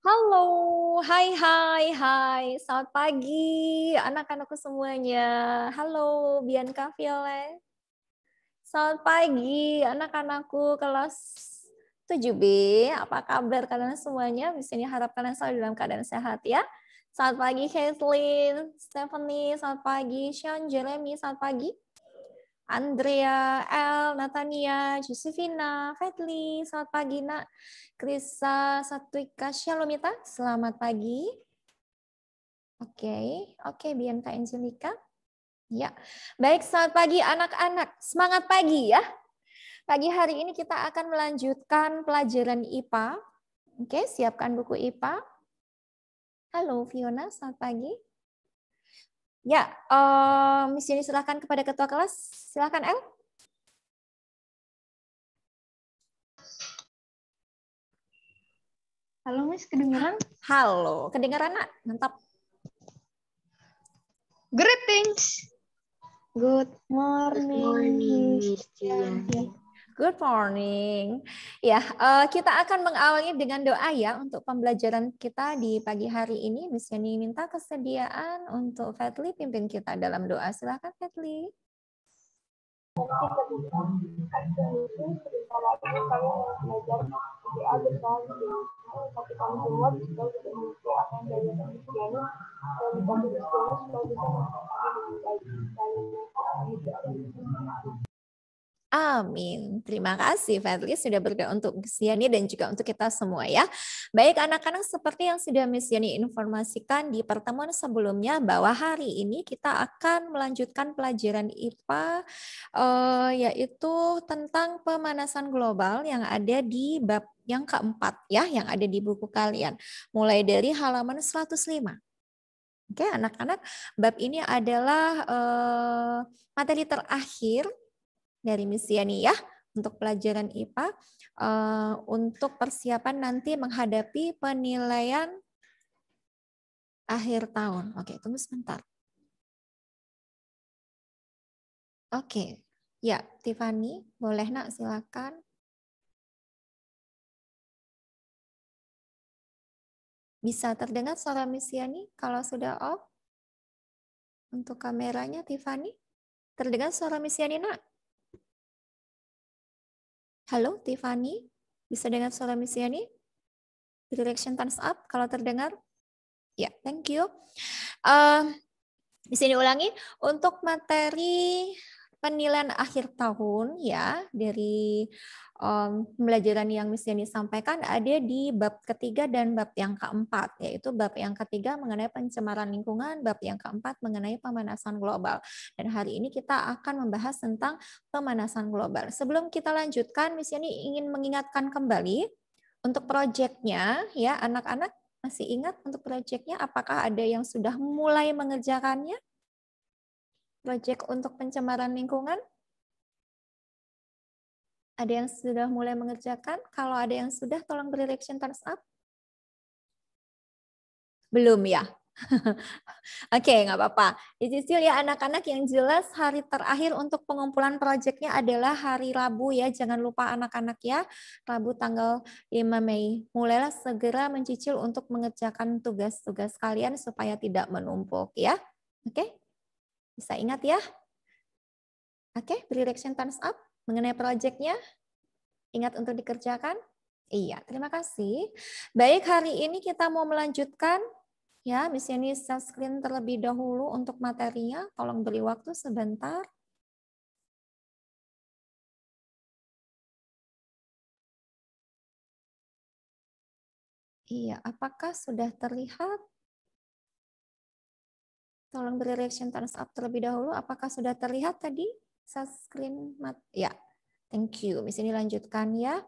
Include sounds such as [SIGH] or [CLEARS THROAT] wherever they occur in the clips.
Halo, hai hai hai, selamat pagi anak-anakku semuanya. Halo Bianca Violet. Selamat pagi anak-anakku kelas 7B. Apa kabar kalian semuanya? Di sini harap kalian selalu dalam keadaan sehat ya. Selamat pagi Kathleen, Stephanie, selamat pagi Sean, Jeremy, selamat pagi. Andrea, El, Natania, Josefina, Fedli, selamat pagi nak. Krisa Satwika Shalomita, selamat pagi. Oke, oke Bianca Angelica. Ya, baik selamat pagi anak-anak. Semangat pagi ya. Pagi hari ini kita akan melanjutkan pelajaran IPA. Oke, siapkan buku IPA. Halo Fiona, selamat pagi. Ya, uh, Miss Yuni silahkan kepada ketua kelas. Silahkan, El. Halo, Miss. Kedengaran? Halo. Kedengaran, nak. Mantap. Greetings. Good morning, Good morning Miss yeah. Good morning. Ya, eh, kita akan mengawali dengan doa ya untuk pembelajaran kita di pagi hari ini. Miss minta kesediaan untuk Fatli pimpin kita dalam doa. Silakan Fatli. Amin. Terima kasih Fadli sudah berdoa untuk misiani dan juga untuk kita semua ya. Baik anak-anak seperti yang sudah Miss Yani informasikan di pertemuan sebelumnya bahwa hari ini kita akan melanjutkan pelajaran IPA eh, yaitu tentang pemanasan global yang ada di bab yang keempat ya yang ada di buku kalian. Mulai dari halaman 105. Oke, anak-anak, bab ini adalah eh, materi terakhir dari Miss ya untuk pelajaran IPA uh, eh, untuk persiapan nanti menghadapi penilaian akhir tahun. Oke, tunggu sebentar. Oke, ya Tiffany, boleh nak silakan. Bisa terdengar suara Miss Yani kalau sudah off? Untuk kameranya Tiffany, terdengar suara Miss Yani nak? Halo, Tiffany. Bisa dengar suara Miss Yani? Direction turns up kalau terdengar. Ya, yeah, thank you. Uh, di sini ulangi untuk materi penilaian akhir tahun ya dari um, pembelajaran yang Miss Jenny sampaikan ada di bab ketiga dan bab yang keempat yaitu bab yang ketiga mengenai pencemaran lingkungan, bab yang keempat mengenai pemanasan global. Dan hari ini kita akan membahas tentang pemanasan global. Sebelum kita lanjutkan, Miss Jenny ingin mengingatkan kembali untuk proyeknya ya anak-anak masih ingat untuk proyeknya apakah ada yang sudah mulai mengerjakannya? proyek untuk pencemaran lingkungan? Ada yang sudah mulai mengerjakan? Kalau ada yang sudah, tolong beri reaction thumbs up. Belum ya? [LAUGHS] Oke, okay, nggak apa-apa. Cicil ya anak-anak yang jelas hari terakhir untuk pengumpulan proyeknya adalah hari Rabu ya. Jangan lupa anak-anak ya. Rabu tanggal 5 Mei. Mulailah segera mencicil untuk mengerjakan tugas-tugas kalian supaya tidak menumpuk ya. Oke? Okay? Bisa ingat ya? Oke, okay, beri reaction thumbs up mengenai proyeknya. Ingat untuk dikerjakan. Iya, terima kasih. Baik, hari ini kita mau melanjutkan ya, misi ini self screen terlebih dahulu untuk materinya. Tolong beri waktu sebentar. Iya, apakah sudah terlihat? Tolong beri reaction thumbs up terlebih dahulu. Apakah sudah terlihat tadi? Screen mat ya. Thank you. Miss ini lanjutkan ya.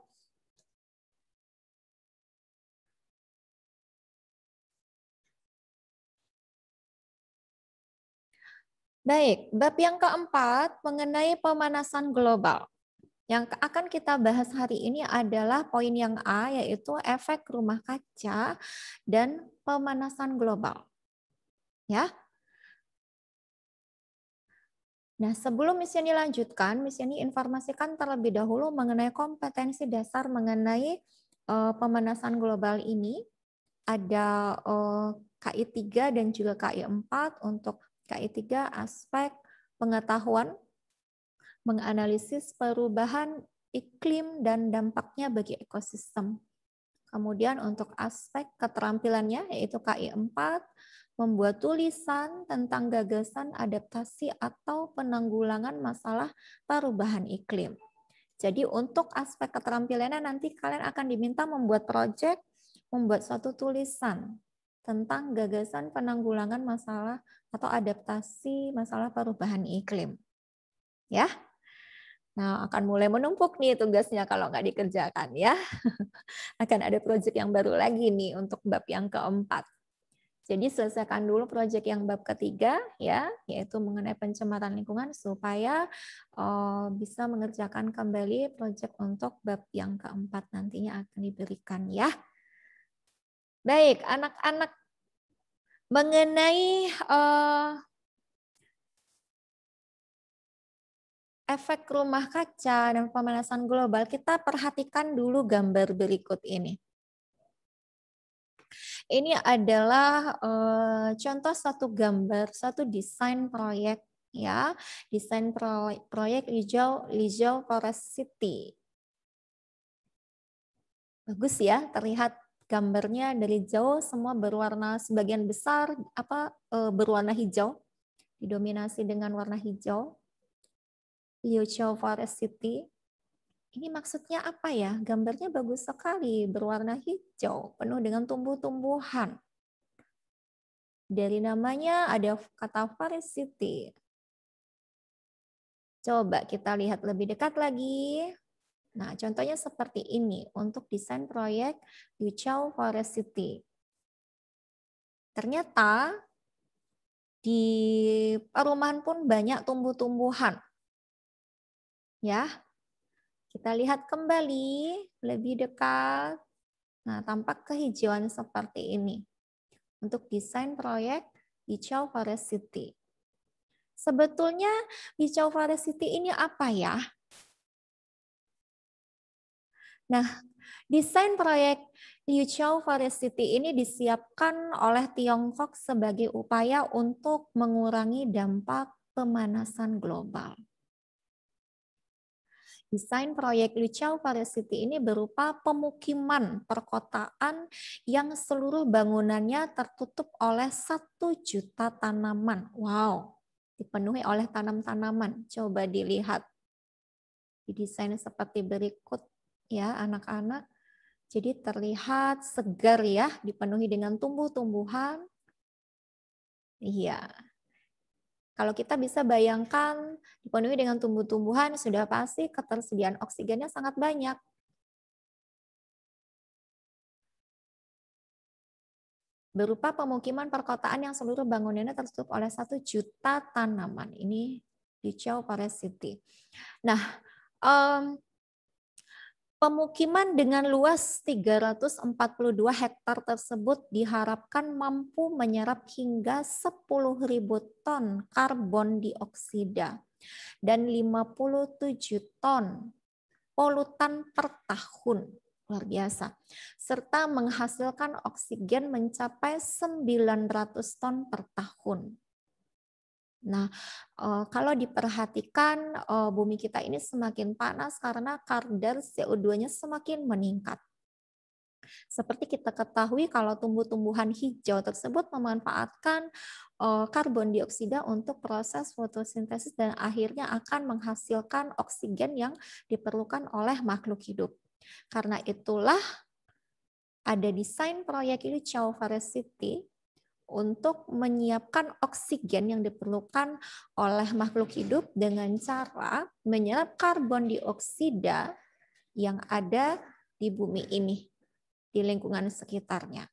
Baik, bab yang keempat mengenai pemanasan global. Yang akan kita bahas hari ini adalah poin yang A, yaitu efek rumah kaca dan pemanasan global. Ya, Nah, sebelum misi ini lanjutkan, misi ini informasikan terlebih dahulu mengenai kompetensi dasar mengenai uh, pemanasan global ini. Ada uh, KI 3 dan juga KI 4 untuk KI 3 aspek pengetahuan menganalisis perubahan iklim dan dampaknya bagi ekosistem. Kemudian untuk aspek keterampilannya yaitu KI 4 membuat tulisan tentang gagasan adaptasi atau penanggulangan masalah perubahan iklim. Jadi untuk aspek keterampilannya nanti kalian akan diminta membuat proyek, membuat suatu tulisan tentang gagasan penanggulangan masalah atau adaptasi masalah perubahan iklim. Ya. Nah, akan mulai menumpuk nih tugasnya kalau nggak dikerjakan ya. [LAUGHS] Akan ada proyek yang baru lagi nih untuk bab yang keempat. Jadi selesaikan dulu proyek yang bab ketiga ya, yaitu mengenai pencemaran lingkungan supaya uh, bisa mengerjakan kembali proyek untuk bab yang keempat nantinya akan diberikan ya. Baik, anak-anak mengenai uh, efek rumah kaca dan pemanasan global, kita perhatikan dulu gambar berikut ini. Ini adalah uh, contoh satu gambar, satu desain proyek ya, desain proyek, proyek hijau hijau Forest City. Bagus ya, terlihat gambarnya dari jauh semua berwarna sebagian besar apa uh, berwarna hijau didominasi dengan warna hijau hijau Forest City ini maksudnya apa ya? Gambarnya bagus sekali, berwarna hijau, penuh dengan tumbuh-tumbuhan. Dari namanya ada kata city. Coba kita lihat lebih dekat lagi. Nah, contohnya seperti ini untuk desain proyek Yuchao Forest City. Ternyata di perumahan pun banyak tumbuh-tumbuhan. Ya, kita lihat kembali lebih dekat. Nah, tampak kehijauan seperti ini. Untuk desain proyek Hijau Forest City. Sebetulnya Hijau Forest City ini apa ya? Nah, desain proyek Yuchow Forest City ini disiapkan oleh Tiongkok sebagai upaya untuk mengurangi dampak pemanasan global. Desain proyek Lichau Paris City ini berupa pemukiman perkotaan yang seluruh bangunannya tertutup oleh satu juta tanaman. Wow, dipenuhi oleh tanam-tanaman. Coba dilihat. Didesain seperti berikut ya anak-anak. Jadi terlihat segar ya, dipenuhi dengan tumbuh-tumbuhan. Iya, kalau kita bisa bayangkan dipenuhi dengan tumbuh-tumbuhan, sudah pasti ketersediaan oksigennya sangat banyak. Berupa pemukiman perkotaan yang seluruh bangunannya tertutup oleh satu juta tanaman. Ini di Chao Forest City. Nah, um, Pemukiman dengan luas 342 hektar tersebut diharapkan mampu menyerap hingga 10.000 ton karbon dioksida dan 57 ton polutan per tahun. Luar biasa. Serta menghasilkan oksigen mencapai 900 ton per tahun. Nah, eh, kalau diperhatikan eh, bumi kita ini semakin panas karena kadar CO2-nya semakin meningkat. Seperti kita ketahui kalau tumbuh-tumbuhan hijau tersebut memanfaatkan eh, karbon dioksida untuk proses fotosintesis dan akhirnya akan menghasilkan oksigen yang diperlukan oleh makhluk hidup. Karena itulah ada desain proyek ini Chow Forest City untuk menyiapkan oksigen yang diperlukan oleh makhluk hidup dengan cara menyerap karbon dioksida yang ada di bumi ini, di lingkungan sekitarnya.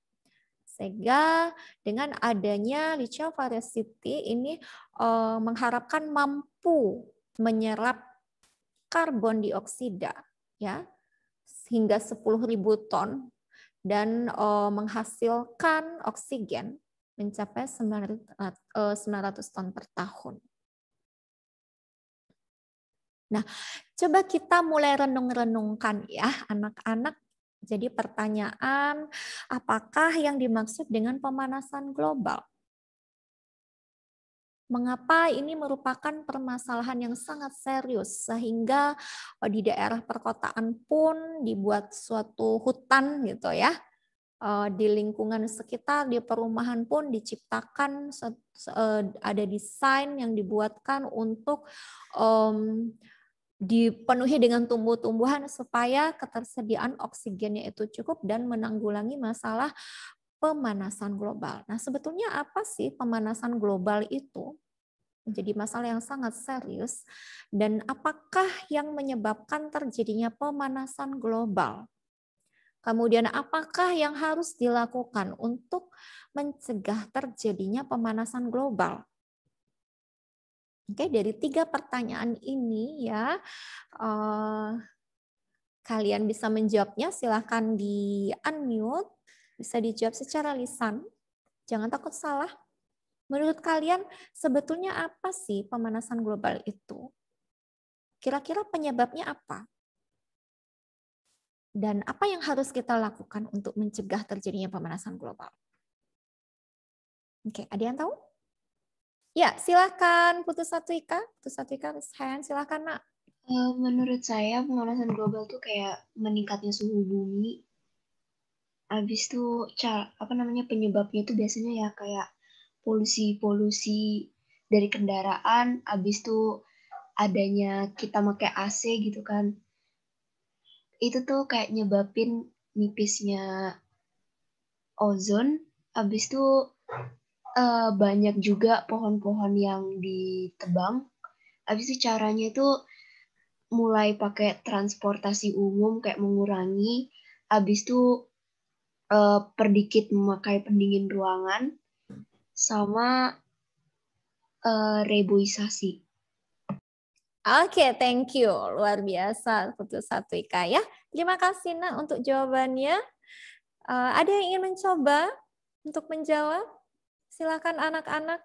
Sehingga dengan adanya Lichia city ini eh, mengharapkan mampu menyerap karbon dioksida ya hingga 10.000 ton dan eh, menghasilkan oksigen mencapai 900 eh, eh, ton per tahun. Nah, coba kita mulai renung-renungkan ya anak-anak. Jadi pertanyaan, apakah yang dimaksud dengan pemanasan global? Mengapa ini merupakan permasalahan yang sangat serius sehingga eh, di daerah perkotaan pun dibuat suatu hutan gitu ya Eh, di lingkungan sekitar, di perumahan pun diciptakan eh, ada desain yang dibuatkan untuk dipenuhi dengan tumbuh-tumbuhan supaya ketersediaan oksigennya itu cukup dan menanggulangi masalah pemanasan global. Nah, sebetulnya apa sih pemanasan global itu? menjadi masalah yang sangat serius dan apakah yang menyebabkan terjadinya pemanasan global? Kemudian apakah yang harus dilakukan untuk mencegah terjadinya pemanasan global? Oke, dari tiga pertanyaan ini ya eh, kalian bisa menjawabnya. Silahkan di unmute, bisa dijawab secara lisan. Jangan takut salah. Menurut kalian sebetulnya apa sih pemanasan global itu? Kira-kira penyebabnya apa? dan apa yang harus kita lakukan untuk mencegah terjadinya pemanasan global? Oke, ada yang tahu? Ya, silakan Putus Satu Ika, Putus Satu Ika, sayang, silakan nak. Eh, menurut saya pemanasan global tuh kayak meningkatnya suhu bumi. Abis itu cara apa namanya penyebabnya itu biasanya ya kayak polusi-polusi dari kendaraan, abis itu adanya kita pakai AC gitu kan itu tuh kayak nyebabin nipisnya ozon habis itu uh, eh, banyak juga pohon-pohon yang ditebang habis itu caranya itu mulai pakai transportasi umum kayak mengurangi habis itu uh, eh, perdikit memakai pendingin ruangan sama uh, reboisasi Oke, okay, thank you. Luar biasa putus satu Ika ya. Terima kasih Nak untuk jawabannya. Uh, ada yang ingin mencoba untuk menjawab? Silakan anak-anak.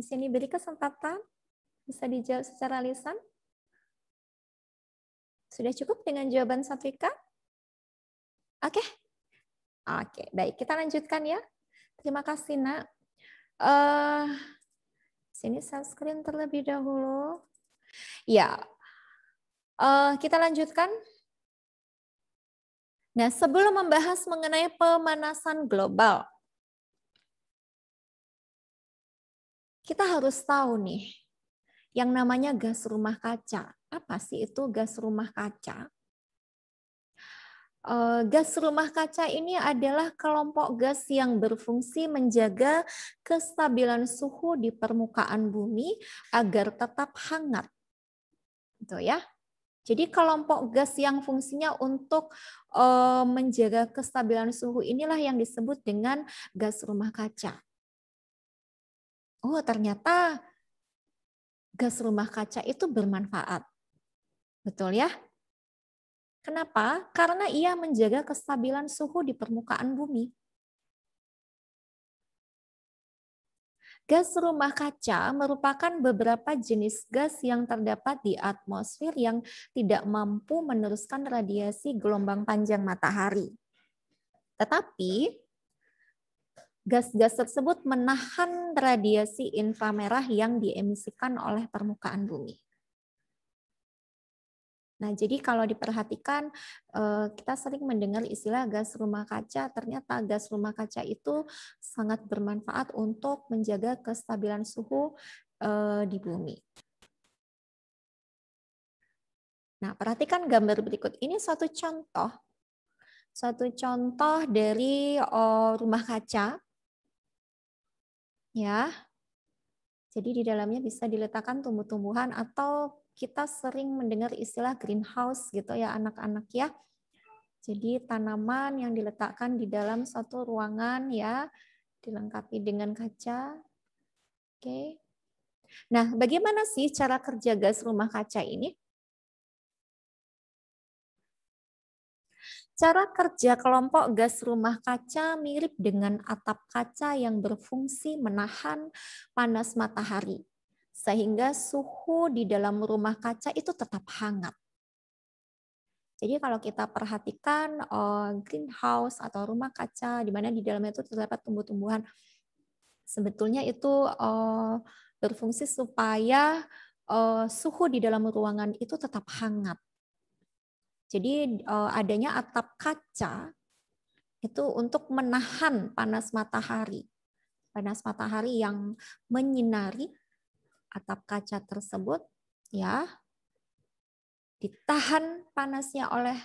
Di sini beri kesempatan bisa dijawab secara lisan. Sudah cukup dengan jawaban satu Oke. Okay. Oke, okay, baik kita lanjutkan ya. Terima kasih Nak. Uh, sini sunscreen terlebih dahulu. Ya, uh, kita lanjutkan. Nah, sebelum membahas mengenai pemanasan global, kita harus tahu nih, yang namanya gas rumah kaca. Apa sih itu gas rumah kaca? Eh, gas rumah kaca ini adalah kelompok gas yang berfungsi menjaga kestabilan suhu di permukaan bumi agar tetap hangat. Itu ya. Jadi kelompok gas yang fungsinya untuk eh, menjaga kestabilan suhu inilah yang disebut dengan gas rumah kaca. Oh, ternyata gas rumah kaca itu bermanfaat. Betul ya? Kenapa? Karena ia menjaga kestabilan suhu di permukaan bumi. Gas rumah kaca merupakan beberapa jenis gas yang terdapat di atmosfer yang tidak mampu meneruskan radiasi gelombang panjang matahari. Tetapi gas-gas tersebut menahan radiasi inframerah yang diemisikan oleh permukaan bumi. Nah, jadi kalau diperhatikan, eh, kita sering mendengar istilah gas rumah kaca. Ternyata gas rumah kaca itu sangat bermanfaat untuk menjaga kestabilan suhu eh, di bumi. Nah, perhatikan gambar berikut. Ini satu contoh, satu contoh dari eh, rumah kaca. Ya, jadi di dalamnya bisa diletakkan tumbuh-tumbuhan atau kita sering mendengar istilah greenhouse gitu ya anak-anak ya. Jadi tanaman yang diletakkan di dalam satu ruangan ya, dilengkapi dengan kaca. Oke. Nah, bagaimana sih cara kerja gas rumah kaca ini? Cara kerja kelompok gas rumah kaca mirip dengan atap kaca yang berfungsi menahan panas matahari sehingga suhu di dalam rumah kaca itu tetap hangat. Jadi kalau kita perhatikan eh, greenhouse atau rumah kaca di mana di dalamnya itu terdapat tumbuh-tumbuhan, sebetulnya itu eh, berfungsi supaya eh, suhu di dalam ruangan itu tetap hangat. Jadi adanya atap kaca itu untuk menahan panas matahari. Panas matahari yang menyinari atap kaca tersebut ya ditahan panasnya oleh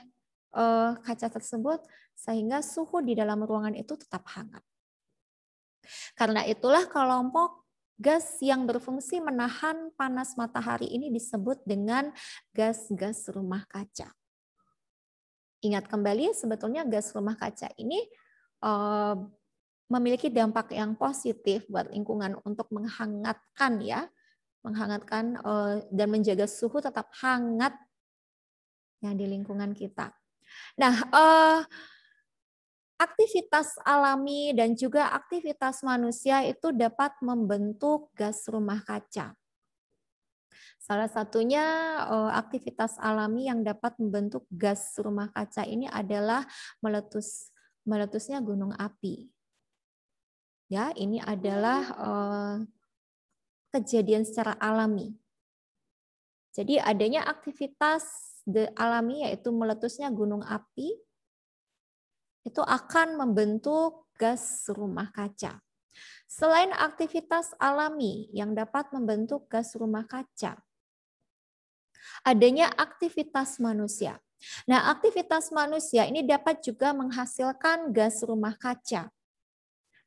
uh, kaca tersebut sehingga suhu di dalam ruangan itu tetap hangat. Karena itulah kelompok gas yang berfungsi menahan panas matahari ini disebut dengan gas-gas rumah kaca. Ingat kembali sebetulnya gas rumah kaca ini uh, memiliki dampak yang positif buat lingkungan untuk menghangatkan ya menghangatkan eh, dan menjaga suhu tetap hangat yang di lingkungan kita. Nah, eh, aktivitas alami dan juga aktivitas manusia itu dapat membentuk gas rumah kaca. Salah satunya eh, aktivitas alami yang dapat membentuk gas rumah kaca ini adalah meletus meletusnya gunung api. Ya, ini adalah hmm kejadian secara alami. Jadi adanya aktivitas alami yaitu meletusnya gunung api itu akan membentuk gas rumah kaca. Selain aktivitas alami yang dapat membentuk gas rumah kaca, adanya aktivitas manusia. Nah, aktivitas manusia ini dapat juga menghasilkan gas rumah kaca.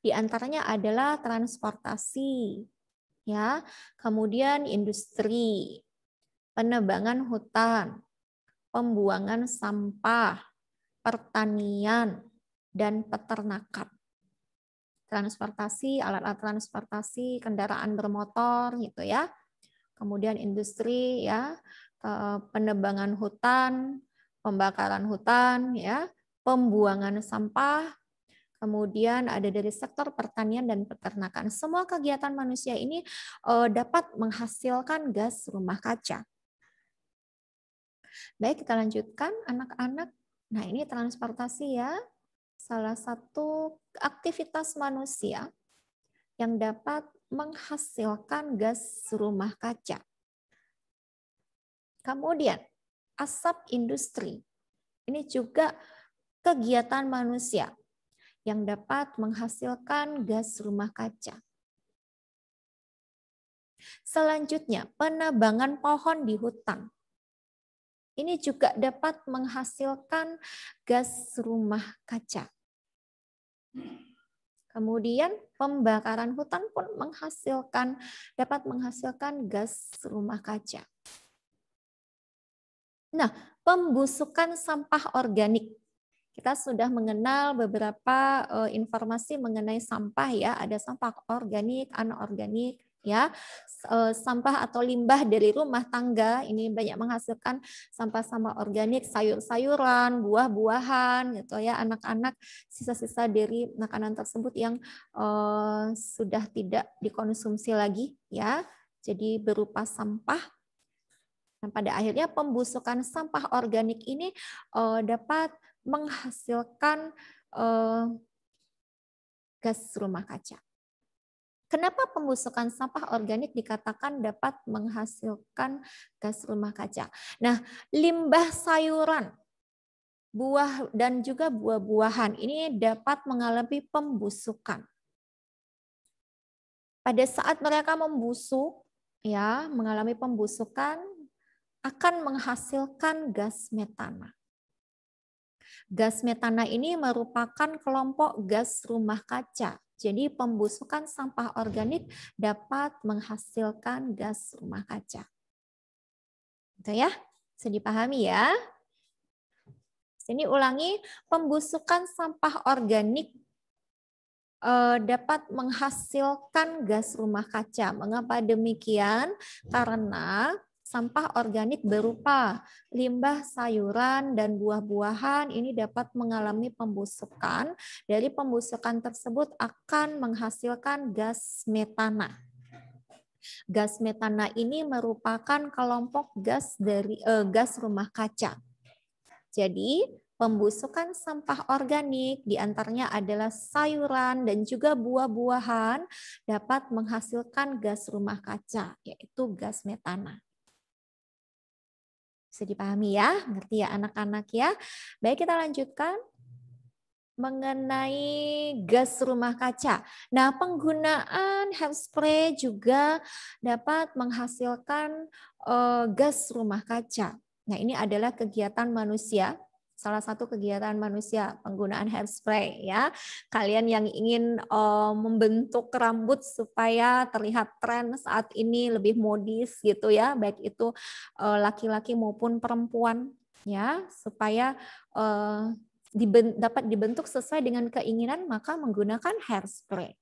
Di antaranya adalah transportasi, ya. Kemudian industri, penebangan hutan, pembuangan sampah, pertanian dan peternakan. Transportasi, alat-alat transportasi, kendaraan bermotor gitu ya. Kemudian industri ya, penebangan hutan, pembakaran hutan ya, pembuangan sampah, kemudian ada dari sektor pertanian dan peternakan. Semua kegiatan manusia ini eh, dapat menghasilkan gas rumah kaca. Baik, kita lanjutkan anak-anak. Nah, ini transportasi ya. Salah satu aktivitas manusia yang dapat menghasilkan gas rumah kaca. Kemudian, asap industri. Ini juga kegiatan manusia yang dapat menghasilkan gas rumah kaca. Selanjutnya, penebangan pohon di hutan. Ini juga dapat menghasilkan gas rumah kaca. Kemudian pembakaran hutan pun menghasilkan dapat menghasilkan gas rumah kaca. Nah, pembusukan sampah organik kita sudah mengenal beberapa uh, informasi mengenai sampah ya, ada sampah organik, anorganik ya. Uh, sampah atau limbah dari rumah tangga ini banyak menghasilkan sampah-sampah organik, sayur-sayuran, buah-buahan gitu ya, anak-anak sisa-sisa dari makanan tersebut yang uh, sudah tidak dikonsumsi lagi ya. Jadi berupa sampah dan nah, pada akhirnya pembusukan sampah organik ini uh, dapat menghasilkan eh, gas rumah kaca. Kenapa pembusukan sampah organik dikatakan dapat menghasilkan gas rumah kaca? Nah, limbah sayuran, buah dan juga buah-buahan ini dapat mengalami pembusukan. Pada saat mereka membusuk, ya, mengalami pembusukan akan menghasilkan gas metana. Gas metana ini merupakan kelompok gas rumah kaca. Jadi pembusukan sampah organik dapat menghasilkan gas rumah kaca. Itu ya, bisa dipahami ya. Sini ulangi, pembusukan sampah organik eh, dapat menghasilkan gas rumah kaca. Mengapa demikian? Karena sampah organik berupa limbah sayuran dan buah-buahan ini dapat mengalami pembusukan. Dari pembusukan tersebut akan menghasilkan gas metana. Gas metana ini merupakan kelompok gas dari eh, gas rumah kaca. Jadi, pembusukan sampah organik diantaranya adalah sayuran dan juga buah-buahan dapat menghasilkan gas rumah kaca, yaitu gas metana. Bisa dipahami ya, ngerti ya anak-anak ya. Baik kita lanjutkan mengenai gas rumah kaca. Nah, penggunaan hairspray juga dapat menghasilkan eh, gas rumah kaca. Nah, ini adalah kegiatan manusia salah satu kegiatan manusia penggunaan hairspray ya. Kalian yang ingin uh, membentuk rambut supaya terlihat tren saat ini lebih modis gitu ya, baik itu eh, laki-laki maupun perempuan ya, supaya uh, diben dapat dibentuk sesuai dengan keinginan maka menggunakan hairspray.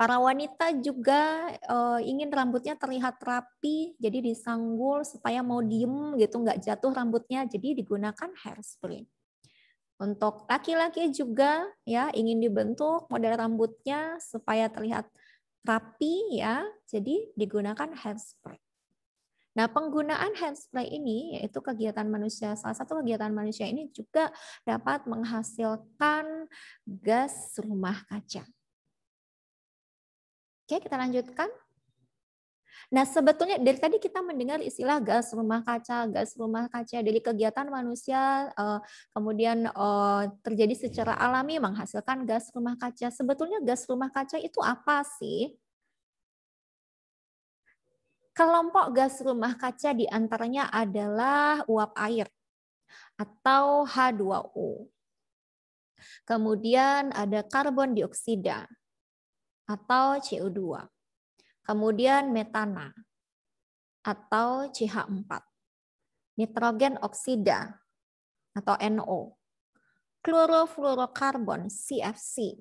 Para wanita juga uh, ingin rambutnya terlihat rapi, jadi disanggul supaya mau diem gitu, nggak jatuh rambutnya, jadi digunakan hairspray. Untuk laki-laki juga ya ingin dibentuk model rambutnya supaya terlihat rapi ya, jadi digunakan hairspray. Nah, penggunaan hairspray ini yaitu kegiatan manusia salah satu kegiatan manusia ini juga dapat menghasilkan gas rumah kaca. Oke, kita lanjutkan. Nah, sebetulnya dari tadi kita mendengar istilah gas rumah kaca, gas rumah kaca dari kegiatan manusia eh, kemudian eh, terjadi secara alami menghasilkan gas rumah kaca. Sebetulnya gas rumah kaca itu apa sih? Kelompok gas rumah kaca diantaranya adalah uap air atau H2O. Kemudian ada karbon dioksida, atau CO2. Kemudian metana atau CH4. Nitrogen oksida atau NO. Klorofluorokarbon CFC.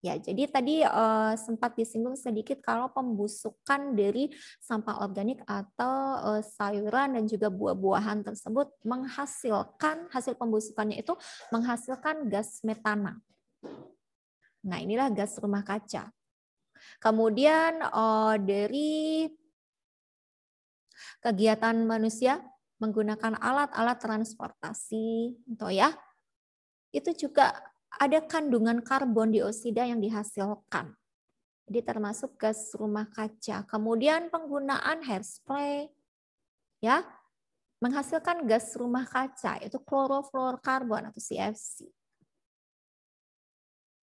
Ya, jadi tadi uh, sempat disinggung sedikit kalau pembusukan dari sampah organik atau uh, sayuran dan juga buah-buahan tersebut menghasilkan hasil pembusukannya itu menghasilkan gas metana. Nah, inilah gas rumah kaca. Kemudian oh, dari kegiatan manusia menggunakan alat-alat transportasi, itu ya, itu juga ada kandungan karbon dioksida yang dihasilkan. Jadi termasuk gas rumah kaca. Kemudian penggunaan hairspray, ya, menghasilkan gas rumah kaca, yaitu klorofluorkarbon atau CFC.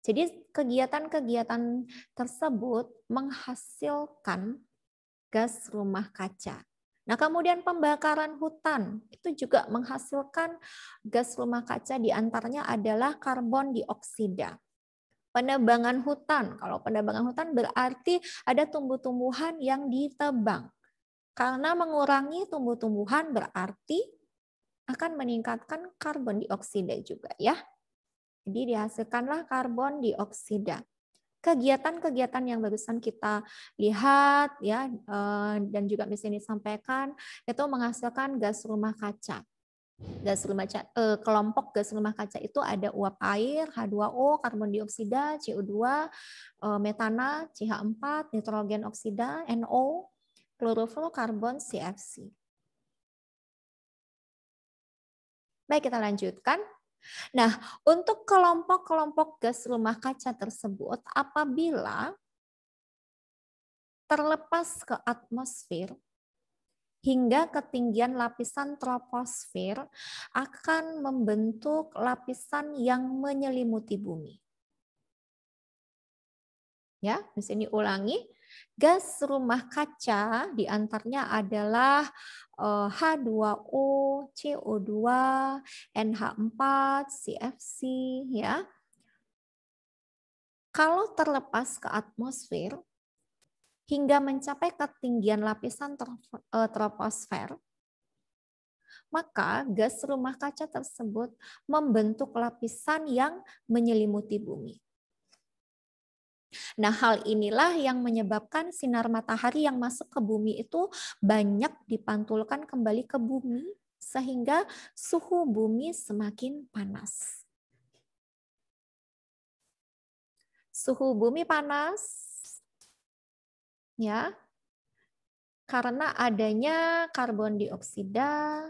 Jadi kegiatan-kegiatan tersebut menghasilkan gas rumah kaca. Nah, kemudian pembakaran hutan itu juga menghasilkan gas rumah kaca di antaranya adalah karbon dioksida. Penebangan hutan, kalau penebangan hutan berarti ada tumbuh-tumbuhan yang ditebang. Karena mengurangi tumbuh-tumbuhan berarti akan meningkatkan karbon dioksida juga ya. Jadi dihasilkanlah karbon dioksida. Kegiatan-kegiatan yang barusan kita lihat ya eh, dan juga di sini sampaikan, itu menghasilkan gas rumah kaca gas rumah kaca, eh, kelompok gas rumah kaca itu ada uap air, H2O, karbon dioksida, CO2, eh, metana, CH4, nitrogen oksida, NO, klorofluorkarbon, CFC. Baik, kita lanjutkan. Nah, untuk kelompok-kelompok gas rumah kaca tersebut, apabila terlepas ke atmosfer hingga ketinggian lapisan troposfer akan membentuk lapisan yang menyelimuti bumi. Ya, di sini ulangi Gas rumah kaca diantaranya adalah H2O, eh, CO2, NH4, CFC, ya. Kalau terlepas ke atmosfer hingga mencapai ketinggian lapisan eh, troposfer, maka gas rumah kaca tersebut membentuk lapisan yang menyelimuti bumi. Nah, hal inilah yang menyebabkan sinar matahari yang masuk ke bumi itu banyak dipantulkan kembali ke bumi sehingga suhu bumi semakin panas. Suhu bumi panas ya. Karena adanya karbon dioksida,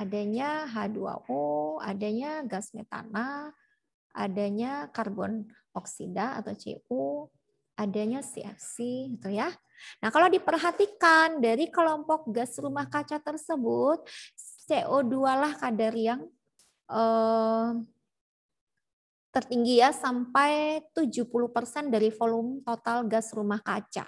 adanya H2O, adanya gas metana, adanya karbon oksida atau Cu, adanya CFC gitu ya. Nah, kalau diperhatikan dari kelompok gas rumah kaca tersebut, CO2 lah kadar yang eh, tertinggi ya sampai 70% dari volume total gas rumah kaca.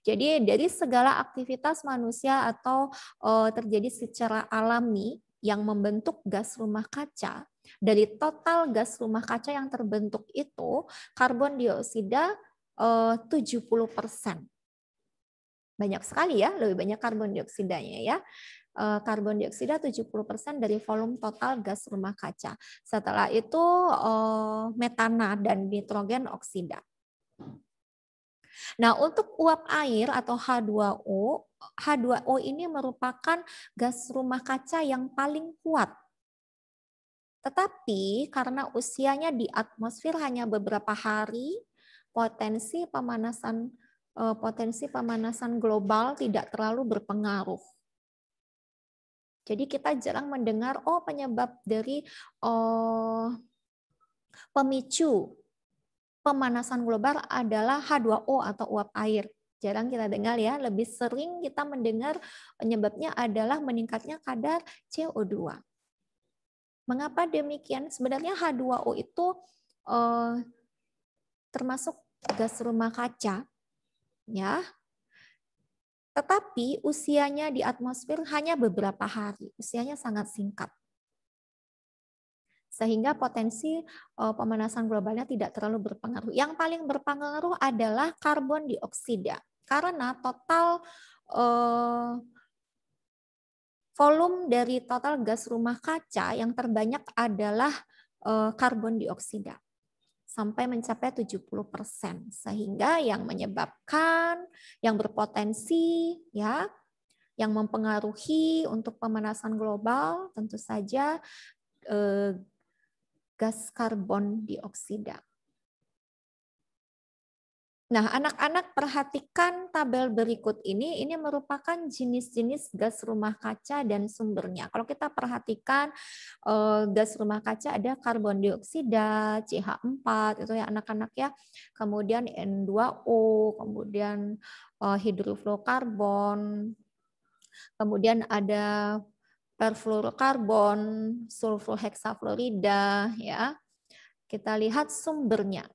Jadi dari segala aktivitas manusia atau eh, terjadi secara alami yang membentuk gas rumah kaca, dari total gas rumah kaca yang terbentuk itu, karbon dioksida 70 eh, persen. Banyak sekali ya, lebih banyak karbon dioksidanya ya eh, karbon dioksida 70% dari volume total gas rumah kaca. Setelah itu eh, metana dan nitrogen oksida. Nah, untuk uap air atau H2O, H2O ini merupakan gas rumah kaca yang paling kuat tetapi karena usianya di atmosfer hanya beberapa hari, potensi pemanasan eh, potensi pemanasan global tidak terlalu berpengaruh. Jadi kita jarang mendengar oh penyebab dari oh, pemicu pemanasan global adalah H2O atau uap air. Jarang kita dengar ya, lebih sering kita mendengar penyebabnya adalah meningkatnya kadar CO2. Mengapa demikian? Sebenarnya H2O itu eh, termasuk gas rumah kaca, ya. Tetapi usianya di atmosfer hanya beberapa hari, usianya sangat singkat. Sehingga potensi eh, pemanasan globalnya tidak terlalu berpengaruh. Yang paling berpengaruh adalah karbon dioksida, karena total eh, volume dari total gas rumah kaca yang terbanyak adalah eh, karbon dioksida sampai mencapai 70%. Sehingga yang menyebabkan yang berpotensi ya yang mempengaruhi untuk pemanasan global tentu saja eh, gas karbon dioksida. Nah, anak-anak perhatikan tabel berikut ini. Ini merupakan jenis-jenis gas rumah kaca dan sumbernya. Kalau kita perhatikan eh, gas rumah kaca ada karbon dioksida, CH4 itu ya anak-anak ya. Kemudian N2O, kemudian eh, hidrofluorokarbon. Kemudian ada perfluorokarbon, sulfurhexafluorida ya. Kita lihat sumbernya.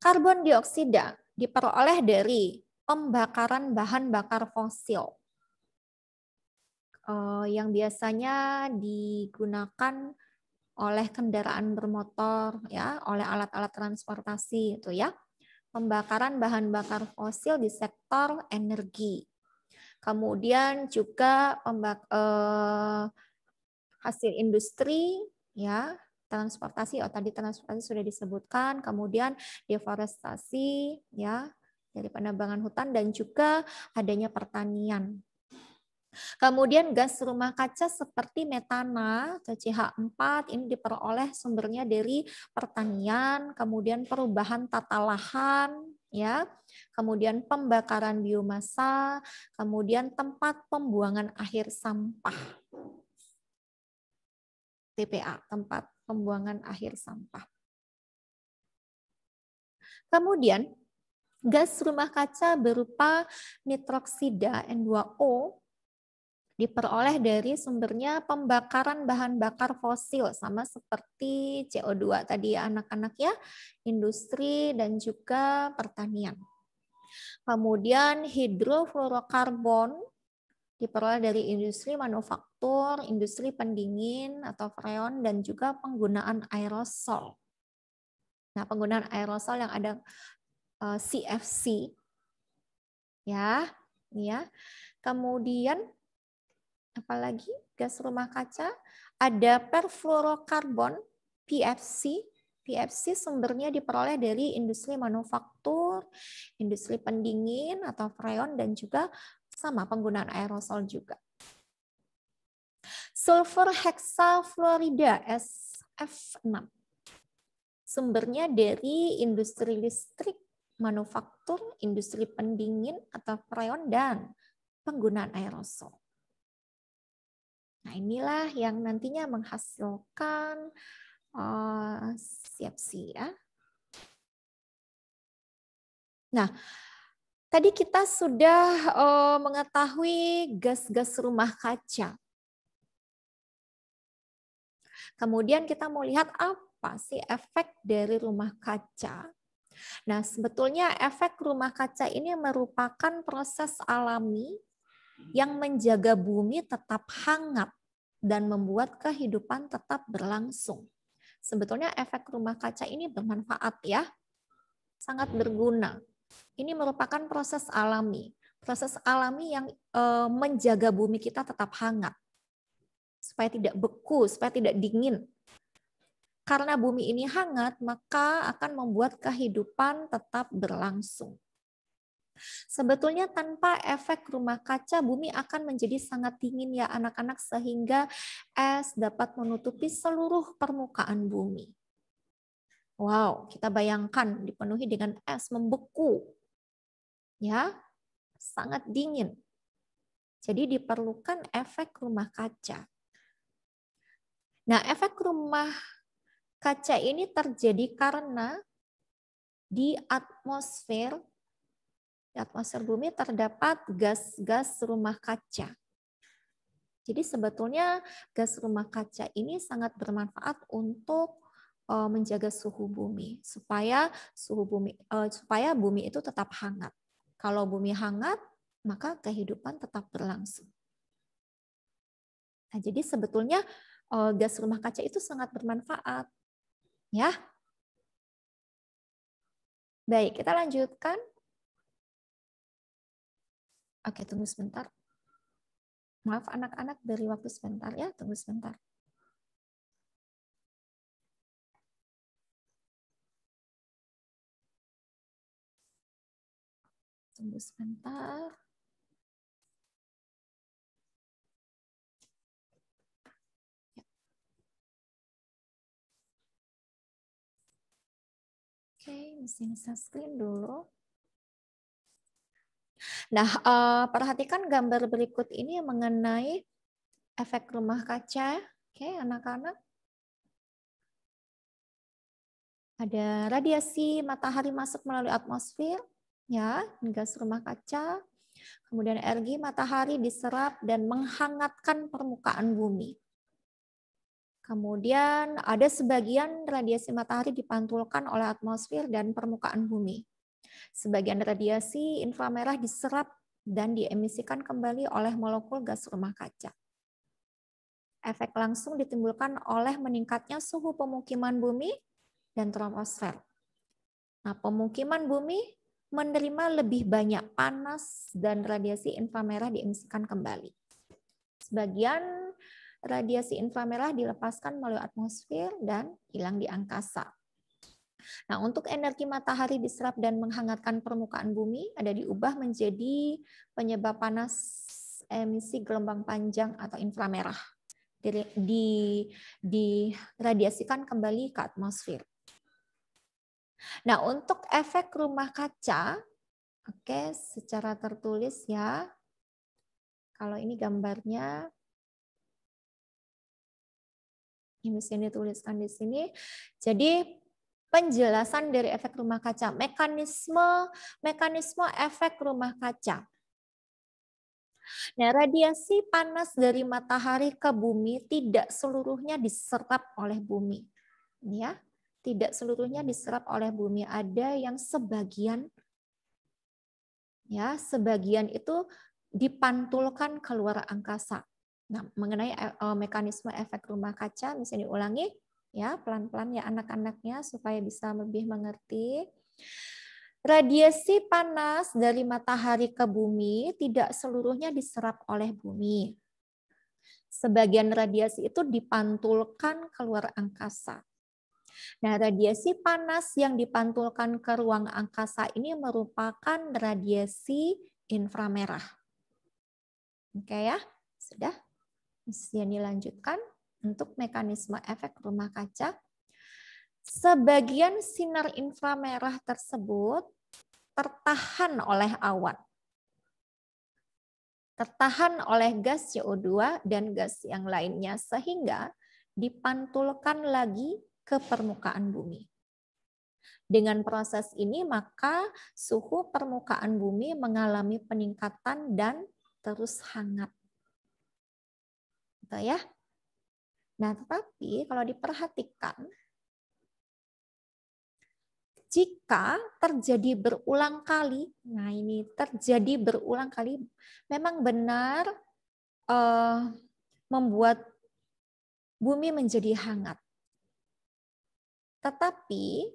Karbon dioksida diperoleh dari pembakaran bahan bakar fosil eh, yang biasanya digunakan oleh kendaraan bermotor ya, oleh alat-alat transportasi itu ya. Pembakaran bahan bakar fosil di sektor energi. Kemudian juga pembak, eh, hasil industri ya, transportasi, oh tadi transportasi sudah disebutkan, kemudian deforestasi ya dari penambangan hutan dan juga adanya pertanian. Kemudian gas rumah kaca seperti metana atau CH4 ini diperoleh sumbernya dari pertanian, kemudian perubahan tata lahan ya. Kemudian pembakaran biomasa, kemudian tempat pembuangan akhir sampah. TPA, tempat pembuangan akhir sampah. Kemudian, gas rumah kaca berupa nitroksida N2O diperoleh dari sumbernya pembakaran bahan bakar fosil sama seperti CO2 tadi anak-anak ya, industri dan juga pertanian. Kemudian hidrofluorokarbon diperoleh dari industri manufaktur, industri pendingin atau freon, dan juga penggunaan aerosol. Nah, penggunaan aerosol yang ada CFC, eh, ya, ini ya. Kemudian apalagi gas rumah kaca, ada perfluorokarbon PFC. PFC sumbernya diperoleh dari industri manufaktur, industri pendingin atau freon, dan juga sama penggunaan aerosol juga. Sulfur hexafluorida SF6. Sumbernya dari industri listrik, manufaktur, industri pendingin atau freon dan penggunaan aerosol. Nah, inilah yang nantinya menghasilkan siap-siap eh, uh, ya. Nah, Tadi kita sudah uh, mengetahui gas-gas rumah kaca. Kemudian kita mau lihat apa sih efek dari rumah kaca. Nah, sebetulnya efek rumah kaca ini merupakan proses alami yang menjaga bumi tetap hangat dan membuat kehidupan tetap berlangsung. Sebetulnya efek rumah kaca ini bermanfaat ya, sangat berguna ini merupakan proses alami, proses alami yang eh, menjaga bumi kita tetap hangat, supaya tidak beku, supaya tidak dingin. Karena bumi ini hangat, maka akan membuat kehidupan tetap berlangsung. Sebetulnya tanpa efek rumah kaca, bumi akan menjadi sangat dingin ya anak-anak sehingga es dapat menutupi seluruh permukaan bumi. Wow, kita bayangkan dipenuhi dengan es membeku. Ya, sangat dingin. Jadi diperlukan efek rumah kaca. Nah, efek rumah kaca ini terjadi karena di atmosfer di atmosfer bumi terdapat gas-gas rumah kaca. Jadi sebetulnya gas rumah kaca ini sangat bermanfaat untuk Eh, menjaga suhu bumi supaya suhu bumi eh, supaya bumi itu tetap hangat. Kalau bumi hangat, maka kehidupan tetap berlangsung. Nah, jadi sebetulnya eh, gas rumah kaca itu sangat bermanfaat. Ya. Baik, kita lanjutkan. Oke, tunggu sebentar. Maaf anak-anak beri waktu sebentar ya, tunggu sebentar. Tunggu sebentar. Oke, mesti bisa screen dulu. Nah, eh, perhatikan gambar berikut ini mengenai efek rumah kaca. Oke, anak-anak. Ada radiasi matahari masuk melalui atmosfer, ya, gas rumah kaca. Kemudian energi matahari diserap dan menghangatkan permukaan bumi. Kemudian ada sebagian radiasi matahari dipantulkan oleh atmosfer dan permukaan bumi. Sebagian radiasi inframerah diserap dan diemisikan kembali oleh molekul gas rumah kaca. Efek langsung ditimbulkan oleh meningkatnya suhu pemukiman bumi dan troposfer. Nah, pemukiman bumi menerima lebih banyak panas dan radiasi inframerah diemisikan kembali. Sebagian radiasi inframerah dilepaskan melalui atmosfer dan hilang di angkasa. Nah, untuk energi matahari diserap dan menghangatkan permukaan bumi ada diubah menjadi penyebab panas emisi gelombang panjang atau inframerah. Di, di radiasikan kembali ke atmosfer. Nah, untuk efek rumah kaca, oke, okay, secara tertulis ya. Kalau ini gambarnya, ini yang dituliskan di sini. Jadi penjelasan dari efek rumah kaca, mekanisme mekanisme efek rumah kaca. Nah, radiasi panas dari matahari ke bumi tidak seluruhnya diserap oleh bumi. ya, tidak seluruhnya diserap oleh bumi. Ada yang sebagian ya, sebagian itu dipantulkan keluar angkasa. Nah, mengenai eh, eh, mekanisme efek rumah kaca misalnya diulangi ya pelan-pelan ya anak-anaknya supaya bisa lebih mengerti. Radiasi panas dari matahari ke bumi tidak seluruhnya diserap oleh bumi. Sebagian radiasi itu dipantulkan keluar angkasa. Nah, radiasi panas yang dipantulkan ke ruang angkasa ini merupakan radiasi inframerah. Oke ya, sudah. Misalnya dilanjutkan untuk mekanisme efek rumah kaca. Sebagian sinar inframerah tersebut tertahan oleh awan. Tertahan oleh gas CO2 dan gas yang lainnya sehingga dipantulkan lagi ke permukaan bumi. Dengan proses ini maka suhu permukaan bumi mengalami peningkatan dan terus hangat. Gitu ya. Nah, tetapi kalau diperhatikan jika terjadi berulang kali, nah ini terjadi berulang kali, memang benar uh, membuat bumi menjadi hangat. Tetapi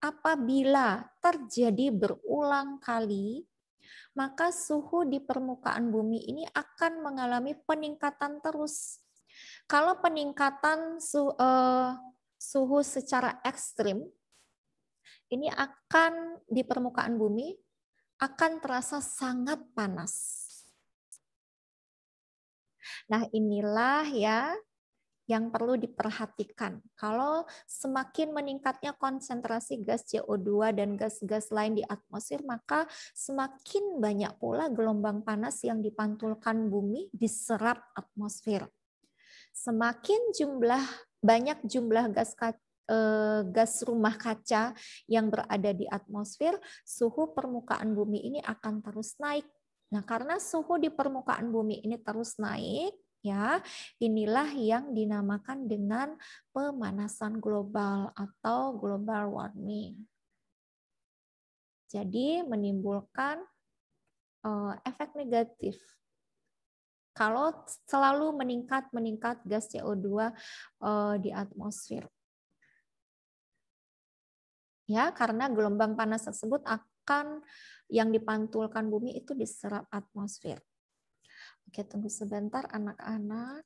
apabila terjadi berulang kali, maka suhu di permukaan bumi ini akan mengalami peningkatan terus. Kalau peningkatan suhu, eh, suhu secara ekstrim, ini akan di permukaan bumi akan terasa sangat panas. Nah inilah ya yang perlu diperhatikan. Kalau semakin meningkatnya konsentrasi gas CO2 dan gas-gas lain di atmosfer, maka semakin banyak pula gelombang panas yang dipantulkan bumi diserap atmosfer. Semakin jumlah banyak jumlah gas eh, gas rumah kaca yang berada di atmosfer, suhu permukaan bumi ini akan terus naik. Nah, karena suhu di permukaan bumi ini terus naik, ya. Inilah yang dinamakan dengan pemanasan global atau global warming. Jadi menimbulkan eh, efek negatif. Kalau selalu meningkat-meningkat gas CO2 eh, di atmosfer. Ya, karena gelombang panas tersebut akan yang dipantulkan bumi itu diserap atmosfer. Oke, tunggu sebentar anak-anak.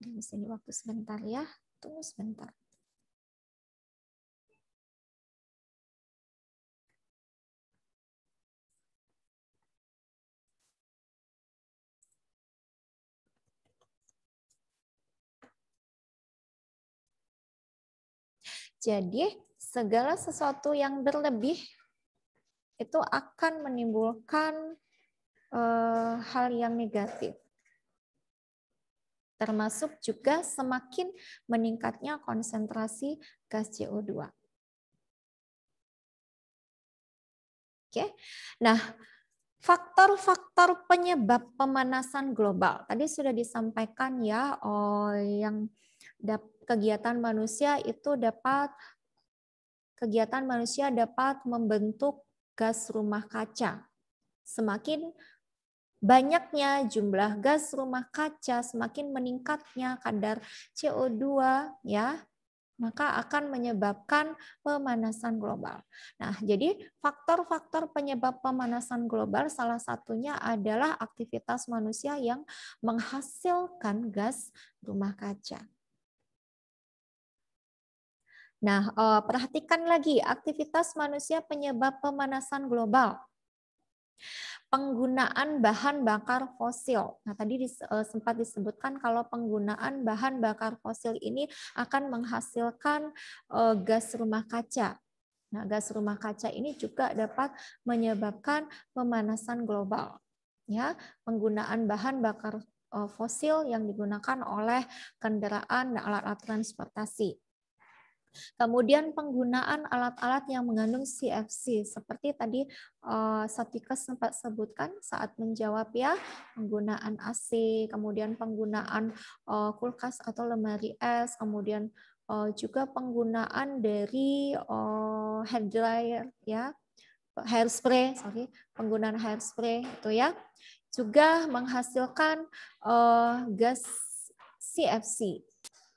Di sini waktu sebentar ya. Tunggu sebentar. Jadi, segala sesuatu yang berlebih itu akan menimbulkan uh, hal yang negatif. Termasuk juga semakin meningkatnya konsentrasi gas CO2. Oke. Nah, faktor-faktor penyebab pemanasan global. Tadi sudah disampaikan ya oh, yang kegiatan manusia itu dapat kegiatan manusia dapat membentuk gas rumah kaca. Semakin banyaknya jumlah gas rumah kaca, semakin meningkatnya kadar CO2 ya, maka akan menyebabkan pemanasan global. Nah, jadi faktor-faktor penyebab pemanasan global salah satunya adalah aktivitas manusia yang menghasilkan gas rumah kaca. Nah, eh, perhatikan lagi aktivitas manusia penyebab pemanasan global. Penggunaan bahan bakar fosil. Nah, tadi eh, sempat disebutkan kalau penggunaan bahan bakar fosil ini akan menghasilkan eh, gas rumah kaca. Nah, gas rumah kaca ini juga dapat menyebabkan pemanasan global. Ya, penggunaan bahan bakar eh, fosil yang digunakan oleh kendaraan dan alat-alat transportasi. Kemudian penggunaan alat-alat yang mengandung CFC seperti tadi eh, Satika sempat sebutkan saat menjawab ya penggunaan AC, kemudian penggunaan eh, kulkas atau lemari es, kemudian eh, juga penggunaan dari hair dryer ya hairspray, sorry, penggunaan hairspray itu ya, juga menghasilkan uh, gas CFC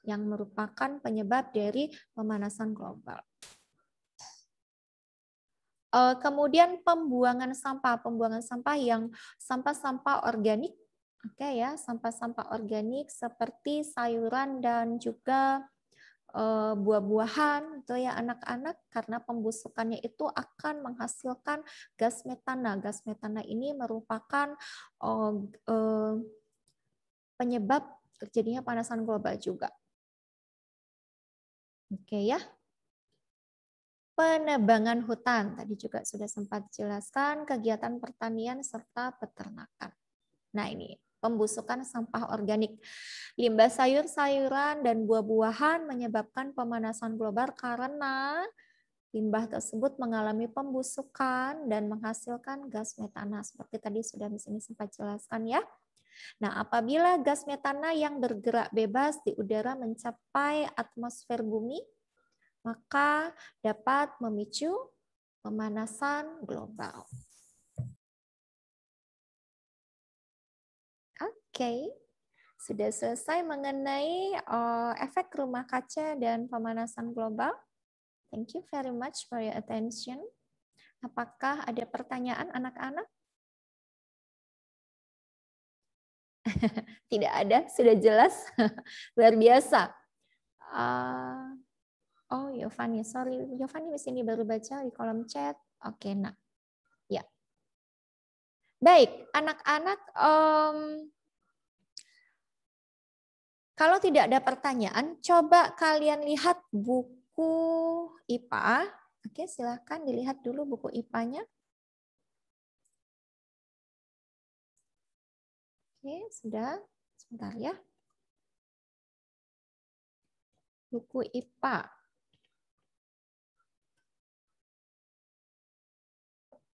yang merupakan penyebab dari pemanasan global. Eh, kemudian pembuangan sampah, pembuangan sampah yang sampah-sampah organik, oke okay ya, sampah-sampah organik seperti sayuran dan juga eh, buah-buahan itu ya anak-anak karena pembusukannya itu akan menghasilkan gas metana. Gas metana ini merupakan eh, penyebab terjadinya panasan global juga. Oke ya. Penebangan hutan tadi juga sudah sempat dijelaskan kegiatan pertanian serta peternakan. Nah, ini pembusukan sampah organik. Limbah sayur-sayuran dan buah-buahan menyebabkan pemanasan global karena limbah tersebut mengalami pembusukan dan menghasilkan gas metana. Seperti tadi sudah di sini sempat jelaskan ya. Nah, apabila gas metana yang bergerak bebas di udara mencapai atmosfer bumi, maka dapat memicu pemanasan global. Oke, okay. sudah selesai mengenai uh, efek rumah kaca dan pemanasan global. Thank you very much for your attention. Apakah ada pertanyaan anak-anak? [LAUGHS] Tidak ada, sudah jelas. [LAUGHS] Luar biasa. Uh, oh, Yovani, sorry. Yovani di sini baru baca di kolom chat. Oke, okay, nak. Ya. Baik, anak-anak, um, kalau tidak ada pertanyaan, coba kalian lihat buku IPA. Oke, silahkan dilihat dulu buku IPA-nya. Oke, sudah. Sebentar ya. Buku IPA.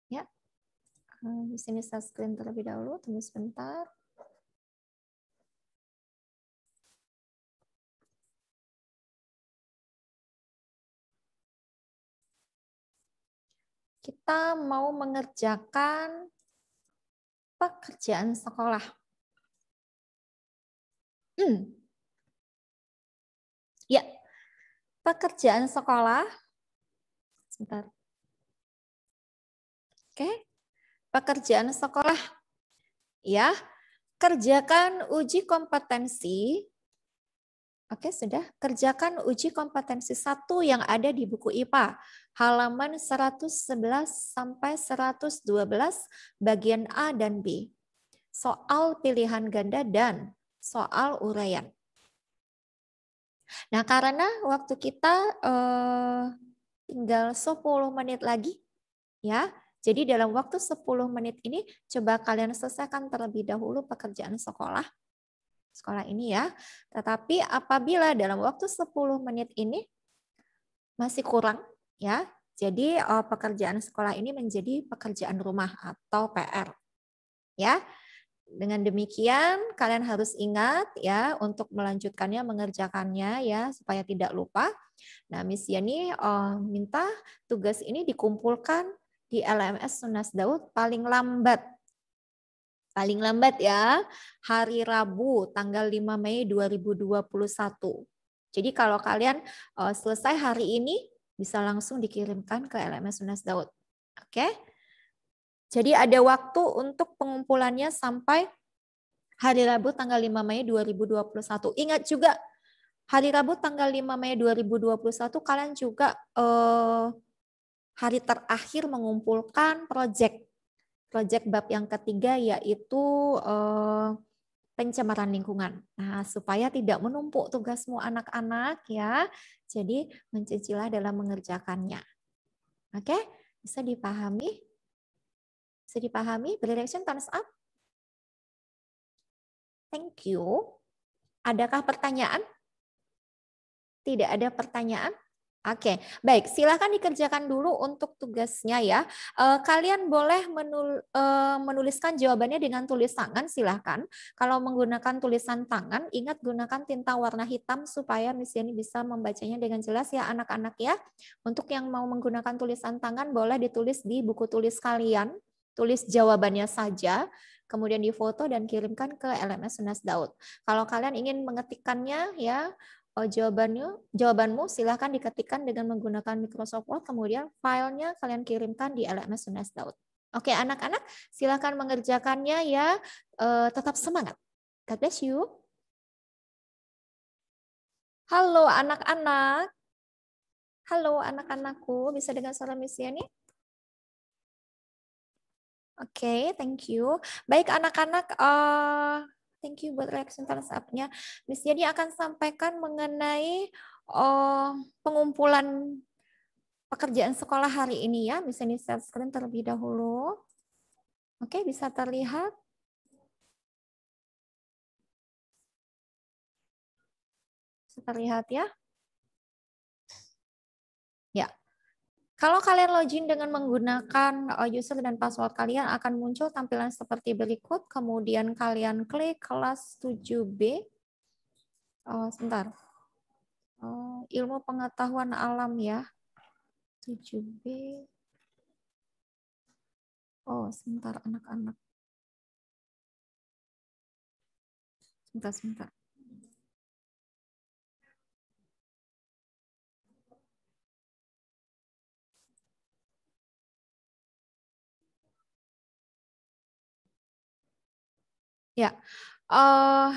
Ya. Eh, di sini saya screen terlebih dahulu, tunggu sebentar. kita mau mengerjakan pekerjaan sekolah. Hmm. Ya, pekerjaan sekolah. Sebentar. Oke, pekerjaan sekolah. Ya, kerjakan uji kompetensi. Oke, sudah. Kerjakan uji kompetensi satu yang ada di buku IPA, halaman 111 sampai 112 bagian A dan B. Soal pilihan ganda dan soal uraian. Nah, karena waktu kita eh, tinggal 10 menit lagi ya. Jadi dalam waktu 10 menit ini coba kalian selesaikan terlebih dahulu pekerjaan sekolah. Sekolah ini ya. Tetapi apabila dalam waktu 10 menit ini masih kurang ya. Jadi eh, pekerjaan sekolah ini menjadi pekerjaan rumah atau PR. Ya. Dengan demikian kalian harus ingat ya untuk melanjutkannya mengerjakannya ya supaya tidak lupa. Nah, Miss Yani oh, minta tugas ini dikumpulkan di LMS Sunas Daud paling lambat paling lambat ya hari Rabu tanggal 5 Mei 2021. Jadi kalau kalian uh, selesai hari ini bisa langsung dikirimkan ke LMS Sunas Daud. Oke. Okay? Jadi ada waktu untuk pengumpulannya sampai hari Rabu tanggal 5 Mei 2021. Ingat juga hari Rabu tanggal 5 Mei 2021 kalian juga eh, hari terakhir mengumpulkan project project bab yang ketiga yaitu eh, pencemaran lingkungan. Nah, supaya tidak menumpuk tugasmu anak-anak ya. Jadi mencicilah dalam mengerjakannya. Oke, bisa dipahami? Bisa dipahami? Beri reaction thumbs up. Thank you. Adakah pertanyaan? Tidak ada pertanyaan? Oke, okay. baik. Silahkan dikerjakan dulu untuk tugasnya ya. Eh, kalian boleh menul, eh, menuliskan jawabannya dengan tulis tangan, silahkan. Kalau menggunakan tulisan tangan, ingat gunakan tinta warna hitam supaya Miss Yani bisa membacanya dengan jelas ya anak-anak ya. Untuk yang mau menggunakan tulisan tangan, boleh ditulis di buku tulis kalian tulis jawabannya saja, kemudian difoto dan kirimkan ke LMS Senas Daud. Kalau kalian ingin mengetikkannya ya eh, jawabannya jawabanmu silahkan diketikkan dengan menggunakan Microsoft Word kemudian filenya kalian kirimkan di LMS Senas Daud. Oke anak-anak silahkan mengerjakannya ya eh, tetap semangat. God bless you. Halo anak-anak. Halo anak-anakku bisa dengan suara Miss Yani? Oke, okay, thank you. Baik anak-anak, uh, thank you buat reaction thumbs up-nya. Miss Jadi akan sampaikan mengenai uh, pengumpulan pekerjaan sekolah hari ini ya. Miss Jenny share screen terlebih dahulu. Oke, okay, bisa terlihat? Bisa terlihat ya? Kalau kalian login dengan menggunakan eh, user dan password kalian akan muncul tampilan seperti berikut. Kemudian kalian klik kelas 7B. Oh, sebentar. Oh, ilmu pengetahuan alam ya. 7B. Oh, sebentar anak-anak. Sebentar, sebentar. Ya, uh,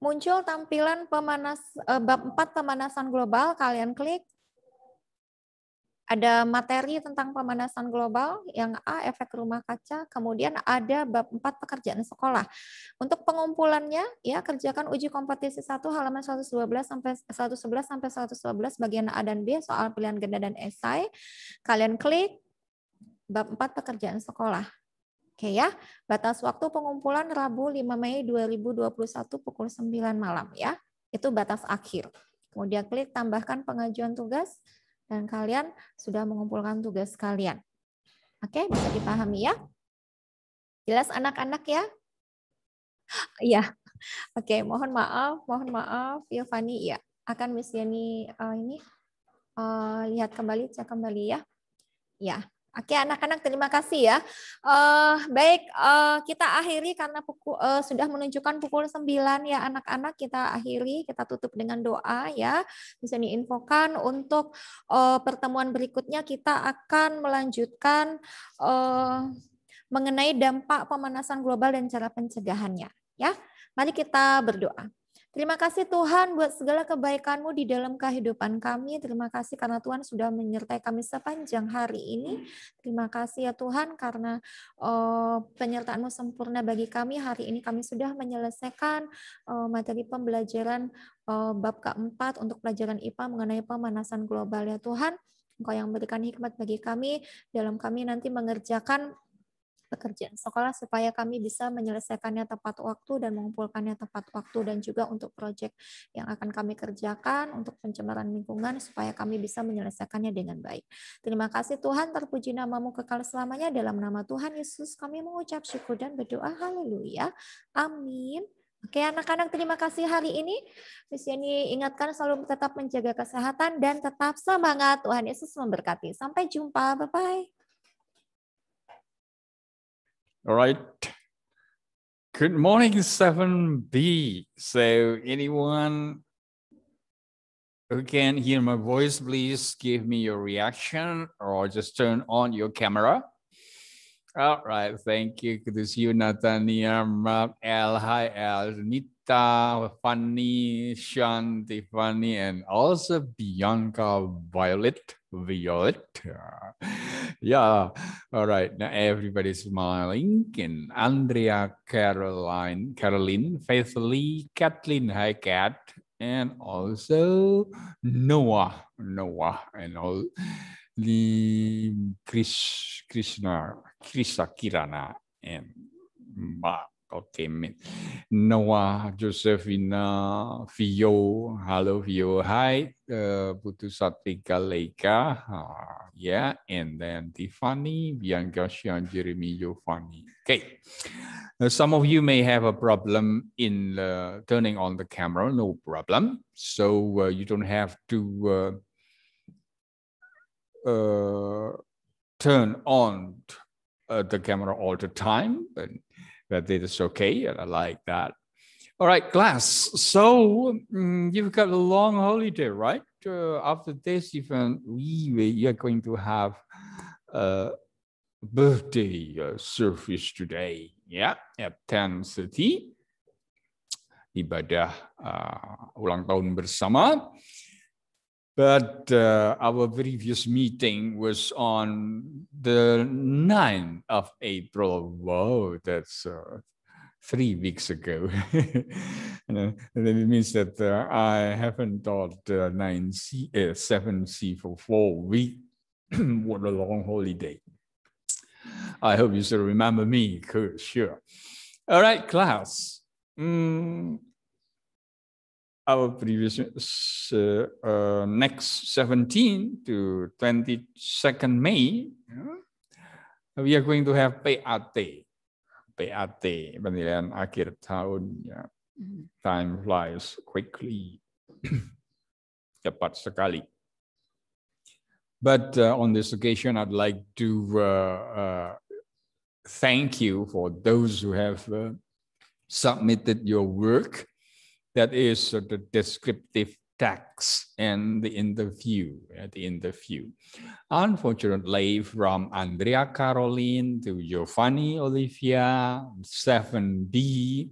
muncul tampilan pemanas uh, bab 4 pemanasan global. Kalian klik. Ada materi tentang pemanasan global yang A efek rumah kaca, kemudian ada bab 4 pekerjaan sekolah. Untuk pengumpulannya ya kerjakan uji kompetisi 1 halaman 112 sampai 111 sampai 112 bagian A dan B soal pilihan ganda dan esai. Kalian klik bab 4 pekerjaan sekolah. Oke ya, batas waktu pengumpulan Rabu 5 Mei 2021 pukul 9 malam ya. Itu batas akhir. Kemudian klik tambahkan pengajuan tugas dan kalian sudah mengumpulkan tugas kalian. Oke, bisa dipahami ya? Jelas anak-anak ya? [GASPS] Iya. Oke, mohon maaf, mohon maaf Yovani ya. Akan Miss Yani uh, eh, ini uh, lihat kembali, cek kembali ya. Ya. Oke, anak-anak terima kasih ya. Uh, baik, uh, kita akhiri karena pukul, uh, eh, sudah menunjukkan pukul 9 ya anak-anak. Kita akhiri, kita tutup dengan doa ya. Bisa diinfokan untuk uh, pertemuan berikutnya kita akan melanjutkan uh, mengenai dampak pemanasan global dan cara pencegahannya. Ya, mari kita berdoa. Terima kasih Tuhan buat segala kebaikan-Mu di dalam kehidupan kami. Terima kasih karena Tuhan sudah menyertai kami sepanjang hari ini. Terima kasih ya Tuhan karena uh, penyertaan-Mu sempurna bagi kami. Hari ini kami sudah menyelesaikan uh, materi pembelajaran uh, bab keempat untuk pelajaran IPA mengenai pemanasan global ya Tuhan. Engkau yang memberikan hikmat bagi kami dalam kami nanti mengerjakan pekerjaan sekolah supaya kami bisa menyelesaikannya tepat waktu dan mengumpulkannya tepat waktu dan juga untuk proyek yang akan kami kerjakan untuk pencemaran lingkungan supaya kami bisa menyelesaikannya dengan baik. Terima kasih Tuhan, terpuji namamu kekal selamanya dalam nama Tuhan Yesus kami mengucap syukur dan berdoa haleluya. Amin. Oke anak-anak terima kasih hari ini. Miss Yeni ingatkan selalu tetap menjaga kesehatan dan tetap semangat. Tuhan Yesus memberkati. Sampai jumpa. Bye-bye. All right. Good morning, 7B. So, anyone who can hear my voice, please give me your reaction or just turn on your camera. All right. Thank you. Good to see you, Nathania, Mark, Hi, Al. Nikita, Fanny, Sean, Tiffany, and also Bianca Violet. Violet. [LAUGHS] yeah. All right. Now everybody's smiling. And Andrea, Caroline, Caroline, Faith Lee, Kathleen, hi Kat, and also Noah, Noah, and all the Krishna, Krishna Kirana, and Bob. Okay, Noah, Josefina, Fio, hello Fio, hi, uh, Putu Leika, uh, yeah, and then Tiffany, Bianca, Sean, Jeremy, Giovanni. Okay, uh, some of you may have a problem in uh, turning on the camera, no problem. So uh, you don't have to uh, uh, turn on the camera all the time, but that it is is okay. And I like that. All right, class. So um, you've got a long holiday, right? Uh, after this event, we, we are going to have a uh, birthday uh, service today. Yeah, at 10.30. Ibadah uh, ulang tahun bersama. But uh, our previous meeting was on the 9th of April. Whoa, that's uh, three weeks ago. [LAUGHS] And it uh, that means that uh, I haven't taught uh, nine C, uh, seven C for four weeks. [CLEARS THROAT] what a long holiday. I hope you still remember me, sure. All right, class. Mm, our previous uh, uh, next 17 to 22nd May, we are going to have PAT, PAT, penilaian akhir tahun. Ya. Time flies quickly, [COUGHS] cepat sekali. But uh, on this occasion, I'd like to uh, uh, thank you for those who have uh, submitted your work that is the descriptive text and the interview at the interview. Unfortunately, from Andrea Caroline to Giovanni Olivia, 7B,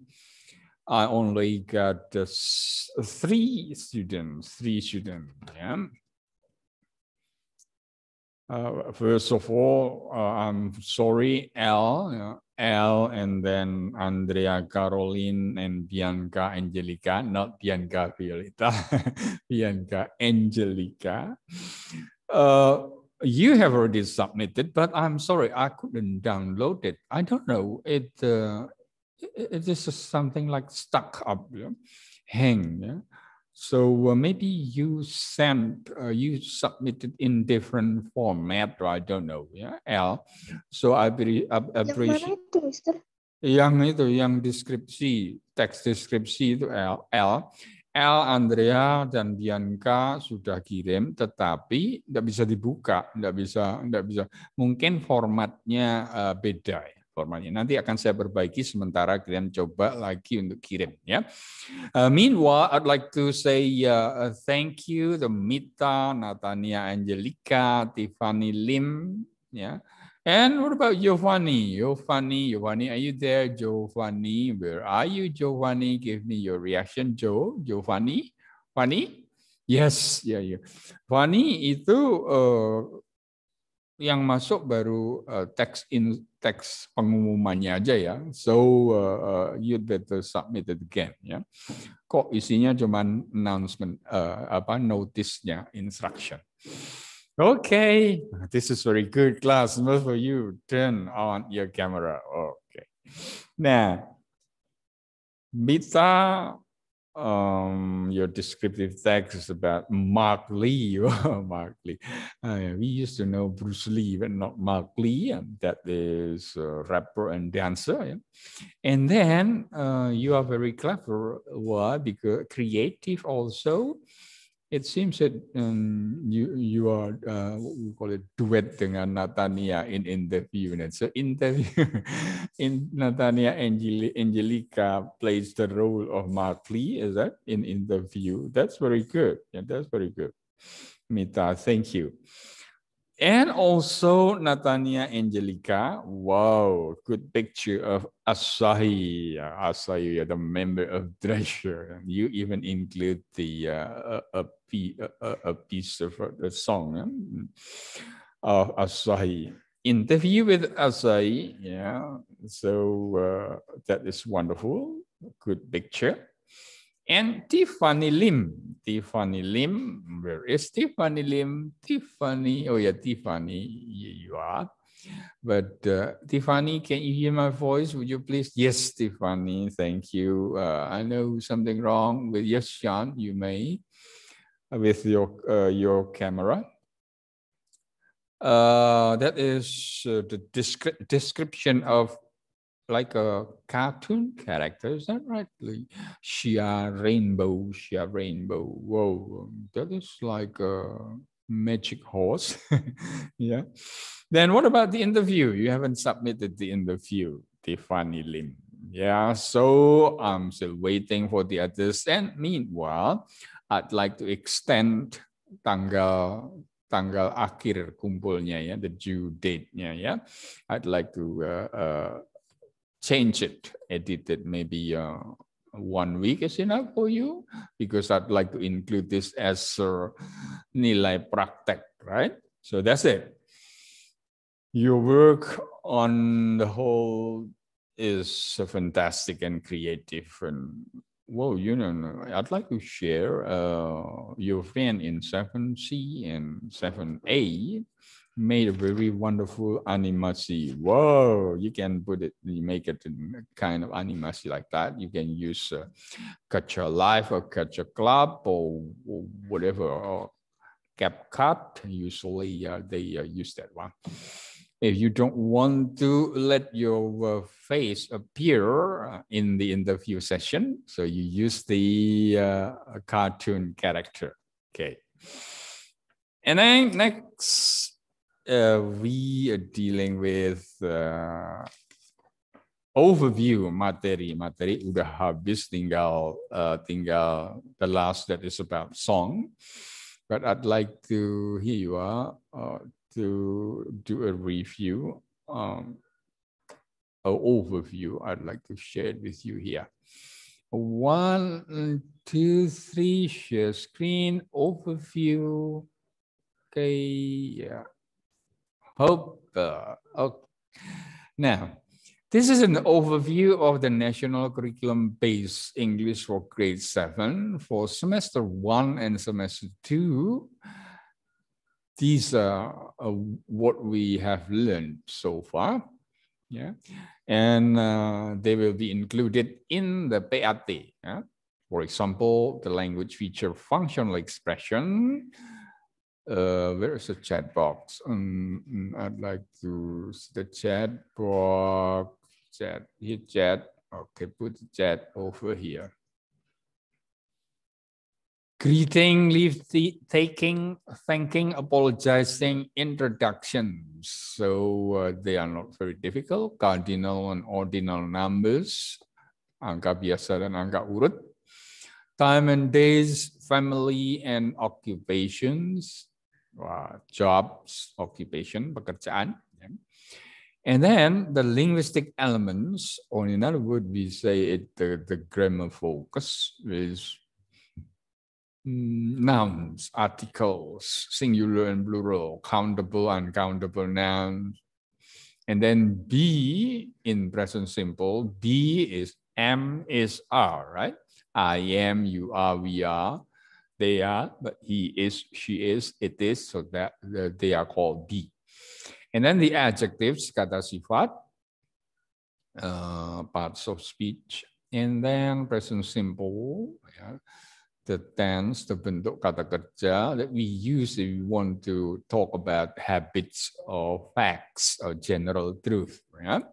I only got three students, three students. Yeah? Uh, first of all, uh, I'm sorry, L, you L, and then Andrea, Caroline, and Bianca, Angelica, not Bianca Violeta, [LAUGHS] Bianca Angelica. Uh, you have already submitted, but I'm sorry, I couldn't download it. I don't know. It, uh, it, it is something like stuck up, yeah? hang. Yeah? So uh, maybe you sent, uh, you submitted in different format, or I don't know, ya, L. So I appreciate. Yang, itu, yang itu, yang deskripsi, teks deskripsi itu L. L. L, Andrea, dan Bianca sudah kirim, tetapi tidak bisa dibuka, tidak bisa, tidak bisa. Mungkin formatnya uh, beda ya formalnya Nanti akan saya perbaiki sementara kalian coba lagi untuk kirim ya. Uh, meanwhile, I'd like to say uh, uh thank you to Mita, Natania Angelica, Tiffany Lim ya. And what about Giovanni? Giovanni, Giovanni, are you there? Giovanni, where are you? Giovanni, give me your reaction, Joe. Giovanni, Fanny? Yes, ya yeah, ya. Yeah. Fanny itu uh, yang masuk baru uh, eh, teks in teks pengumumannya aja ya. So uh, eh, uh, eh, you better submit it again ya. Kok isinya cuman announcement uh, apa notice-nya instruction. Okay, this is very good class for you. Turn on your camera. Okay. Nah, Mita um, your descriptive text about Mark Lee. [LAUGHS] Mark Lee. Uh, we used to know Bruce Lee, but not Mark Lee. Um, that is rapper and dancer. Yeah? And then uh, you are very clever. Why? Because creative also. It seems that um, you you are uh, what we call it duet dengan Natania in interview. unit. so interview in [LAUGHS] Natania Angelica plays the role of Mark Lee. Is that in interview? That's very good. Yeah, that's very good. Mita, thank you. And also Natania Angelica. Wow, good picture of Asahi. Asahi, you're the member of Treasure. You even include the uh, a, a, a, piece of a song huh? of Asahi. Interview with Asahi. Yeah, so uh, that is wonderful. Good picture. And Tiffany Lim, Tiffany Lim, where is Tiffany Lim? Tiffany, oh yeah, Tiffany, you are. But uh, Tiffany, can you hear my voice? Would you please? Yes, Tiffany, thank you. Uh, I know something wrong with yes, Sean, you may, uh, with your uh, your camera. Uh, that is uh, the descri description of like a cartoon character, is that right? Like Shia Rainbow, Shia Rainbow. Whoa, um, that is like a magic horse. [LAUGHS] yeah. Then what about the interview? You haven't submitted the interview, Tiffany Lim. Yeah, so I'm still waiting for the others. And meanwhile, I'd like to extend tanggal tanggal akhir kumpulnya ya, the due date-nya ya. I'd like to uh, uh, change it, edit it maybe uh, one week is enough for you because I'd like to include this as uh, nilai praktek, right? So that's it. Your work on the whole is fantastic and creative and whoa, you know, I'd like to share uh, your friend in 7C and 7A made a very wonderful animashi. Whoa, you can put it, you make it kind of animashi like that. You can use uh, Catcher Life or Catcher Club or, or whatever, or cut. Usually uh, they uh, use that one. If you don't want to let your uh, face appear uh, in the interview session, so you use the uh, cartoon character. Okay. And then next uh, we are dealing with uh, overview materi materi udah habis tinggal uh, tinggal the last that is about song but I'd like to hear you uh, uh to do a review um, an overview I'd like to share with you here one two three share screen overview okay yeah hope. Uh, okay. Oh. Now, this is an overview of the National Curriculum Based English for grade seven for semester one and semester two. These are uh, what we have learned so far. Yeah. And uh, they will be included in the PAT. Yeah? For example, the language feature functional expression, uh, where is the chat box. Um, mm, I'd like to see the chat box. Chat here, chat. Okay, put the chat over here. Greeting, leave the taking, thanking, apologizing, introductions. So uh, they are not very difficult. Cardinal and ordinal numbers, angka biasa dan angka urut. Time and days, family and occupations, uh, jobs, occupation, pekerjaan. And then the linguistic elements, or in other words, we say it, the, the grammar focus is mm, nouns, articles, singular and plural, countable, uncountable nouns. And then be in present simple, be is M is R, right? I am, you are, we are they are, but he is, she is, it is, so that uh, they are called be. And then the adjectives, kata sifat, uh, parts of speech, and then present simple, yeah, the tense, the bentuk kata kerja that we use if we want to talk about habits or facts or general truth. Yeah?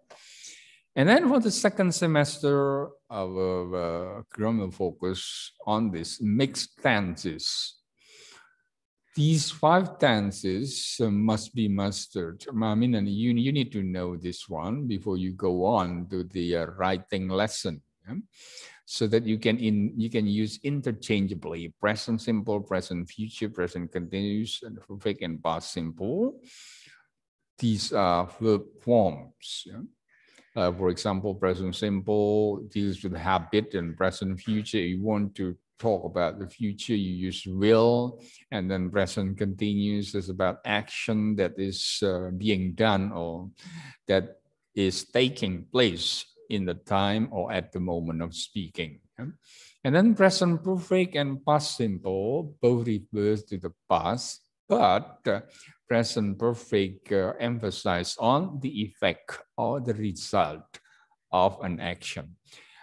And then for the second semester, our uh, curriculum focus on this mixed tenses. These five tenses uh, must be mastered. I mean, and you, you need to know this one before you go on to the uh, writing lesson. Yeah? so that you can in you can use interchangeably present simple, present future, present continuous, and perfect and past simple. These are verb forms. Yeah? Uh, for example, present simple deals with habit and present future. You want to talk about the future, you use will, and then present continuous is about action that is uh, being done or that is taking place in the time or at the moment of speaking. And then present perfect and past simple both refers to the past, but uh, present perfect uh, emphasize on the effect or the result of an action.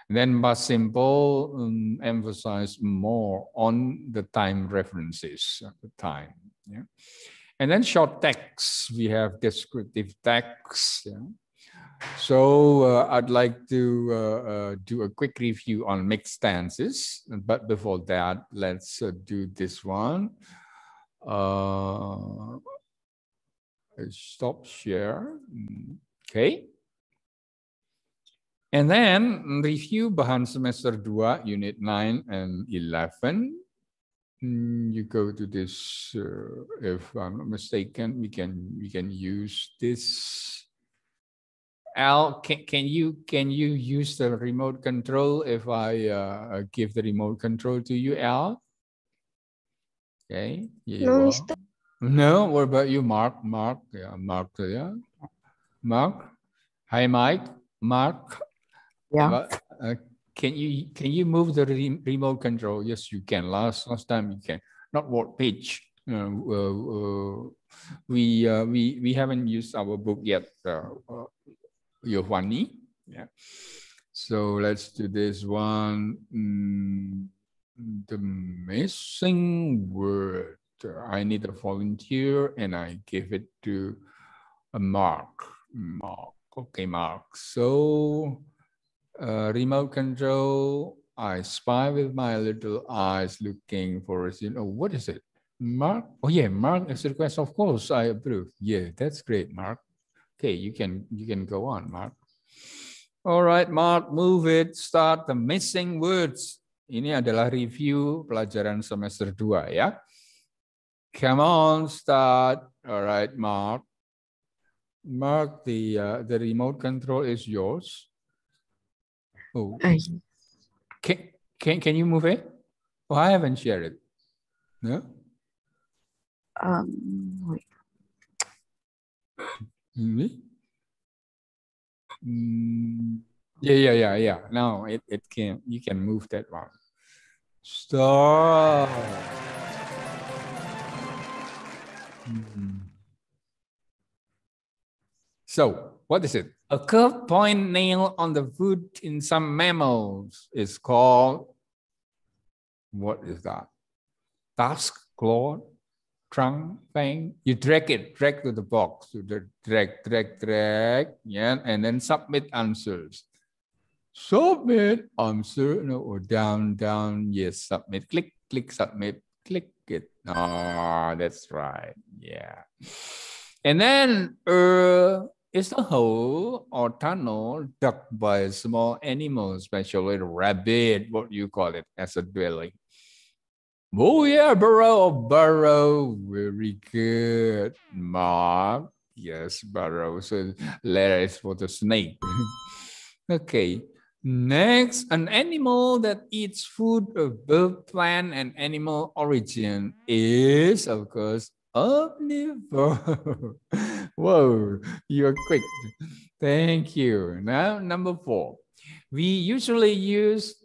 Then past simple um, emphasize more on the time references, the time. Yeah. And then short text, we have descriptive text. Yeah. So uh, I'd like to uh, uh, do a quick review on mixed stances, but before that, let's uh, do this one. Uh, stop share. Okay. And then review bahan semester 2 unit 9 and 11. Hmm, you go to this uh, if I'm not mistaken we can we can use this Al can, can you can you use the remote control if I uh, give the remote control to you Al? Okay. no, no, what about you, Mark? Mark, yeah, Mark, yeah. Mark, hi, Mike. Mark, yeah. Uh, can you can you move the re remote control? Yes, you can. Last last time you can. Not what page? Uh, uh, we uh, we we haven't used our book yet. Uh, uh Yeah. So let's do this one. Mm, the missing word. I need a volunteer and I give it to Mark. Mark, okay, Mark. So uh, remote control, I spy with my little eyes looking for, you know, what is it? Mark, oh yeah, Mark is request, of course, I approve. Yeah, that's great, Mark. Okay, you can, you can go on, Mark. All right, Mark, move it, start the missing words. Ini adalah review pelajaran semester 2 ya. Come on, start. All right, Mark. Mark, the uh, the remote control is yours. Oh, can, can can you move it? Oh, I haven't shared it. No. Um. Wait. Mm -hmm. Yeah, yeah, yeah, yeah. Now it it can you can move that one. Stop. Hmm. So, what is it? A curved point nail on the foot in some mammals is called, what is that? Tusk, claw, trunk, fang. You drag it, drag to the box, to the drag, drag, drag, yeah, and then submit answers. Submit answer, no, or down, down, yes, submit, click, click, submit, click it, Ah, oh, that's right. Yeah. And then uh, it's a hole or tunnel dug by small animals, especially rabbit, what you call it, as a dwelling. Oh yeah, burrow, burrow, very good, Mark. Yes, burrow. So letters for the snake. [LAUGHS] okay. Next, an animal that eats food of both plant and animal origin is, of course, omnivore. [LAUGHS] Whoa, you're quick. Thank you. Now, number four. We usually use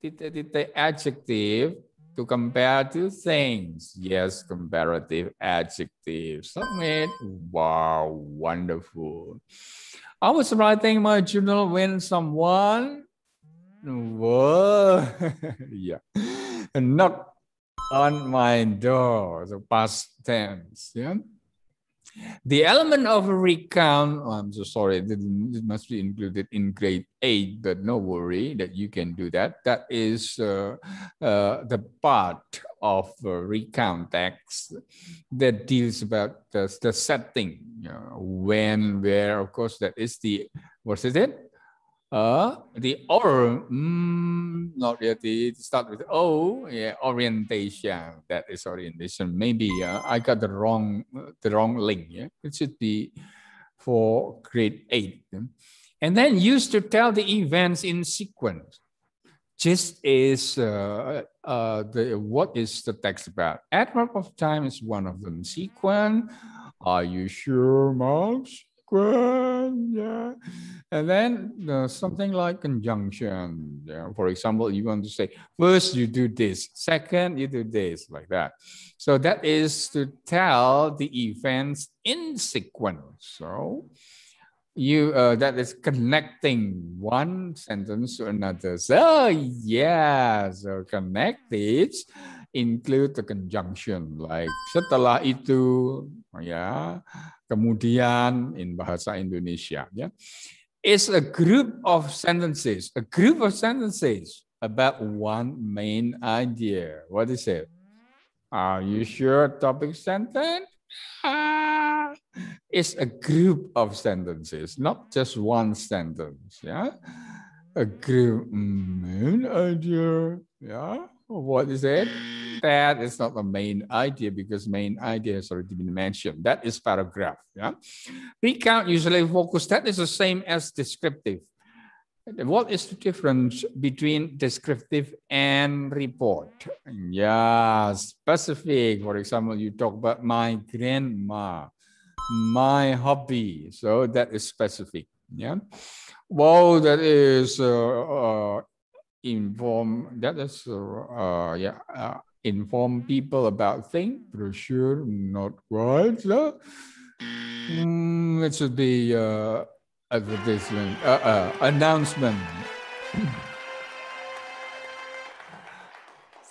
the adjective to compare two things. Yes, comparative adjective. Submit. Wow, wonderful. I was writing my journal when someone whoa, [LAUGHS] yeah, knocked on my door. So past tense. Yeah. The element of recount, oh, I'm so sorry, it must be included in grade eight, but no worry that you can do that. That is uh, uh, the part of uh, recount text that deals about the, the setting, you know, when, where, of course, that is the, what is it? Uh, the or mm, not really. It start with O. Yeah, orientation. That is orientation. Maybe uh, I got the wrong the wrong link. Yeah, it should be for grade eight. And then used to tell the events in sequence. Just is uh, uh, the what is the text about? Adverb of time is one of them. Sequence. Are you sure, marks yeah. And then uh, something like conjunction. Yeah. For example, you want to say, first you do this, second you do this, like that. So that is to tell the events in sequence. So you uh, that is connecting one sentence to another. So yeah, so it, include the conjunction like setelah itu, Yeah kemudian in bahasa Indonesia ya is a group of sentences a group of sentences about one main idea what is it are you sure topic sentence ah. It's is a group of sentences not just one sentence yeah a group mm, main idea yeah what is it? That is not the main idea because main idea has already been mentioned. That is paragraph. Yeah. Recount usually focus. That is the same as descriptive. What is the difference between descriptive and report? Yeah, specific. For example, you talk about my grandma, my hobby. So that is specific. Yeah. Well, that is uh, uh, inform that is uh, yeah uh, inform people about things brochure not words uh, mm, it should be uh, advertisement uh, uh announcement [CLEARS THROAT]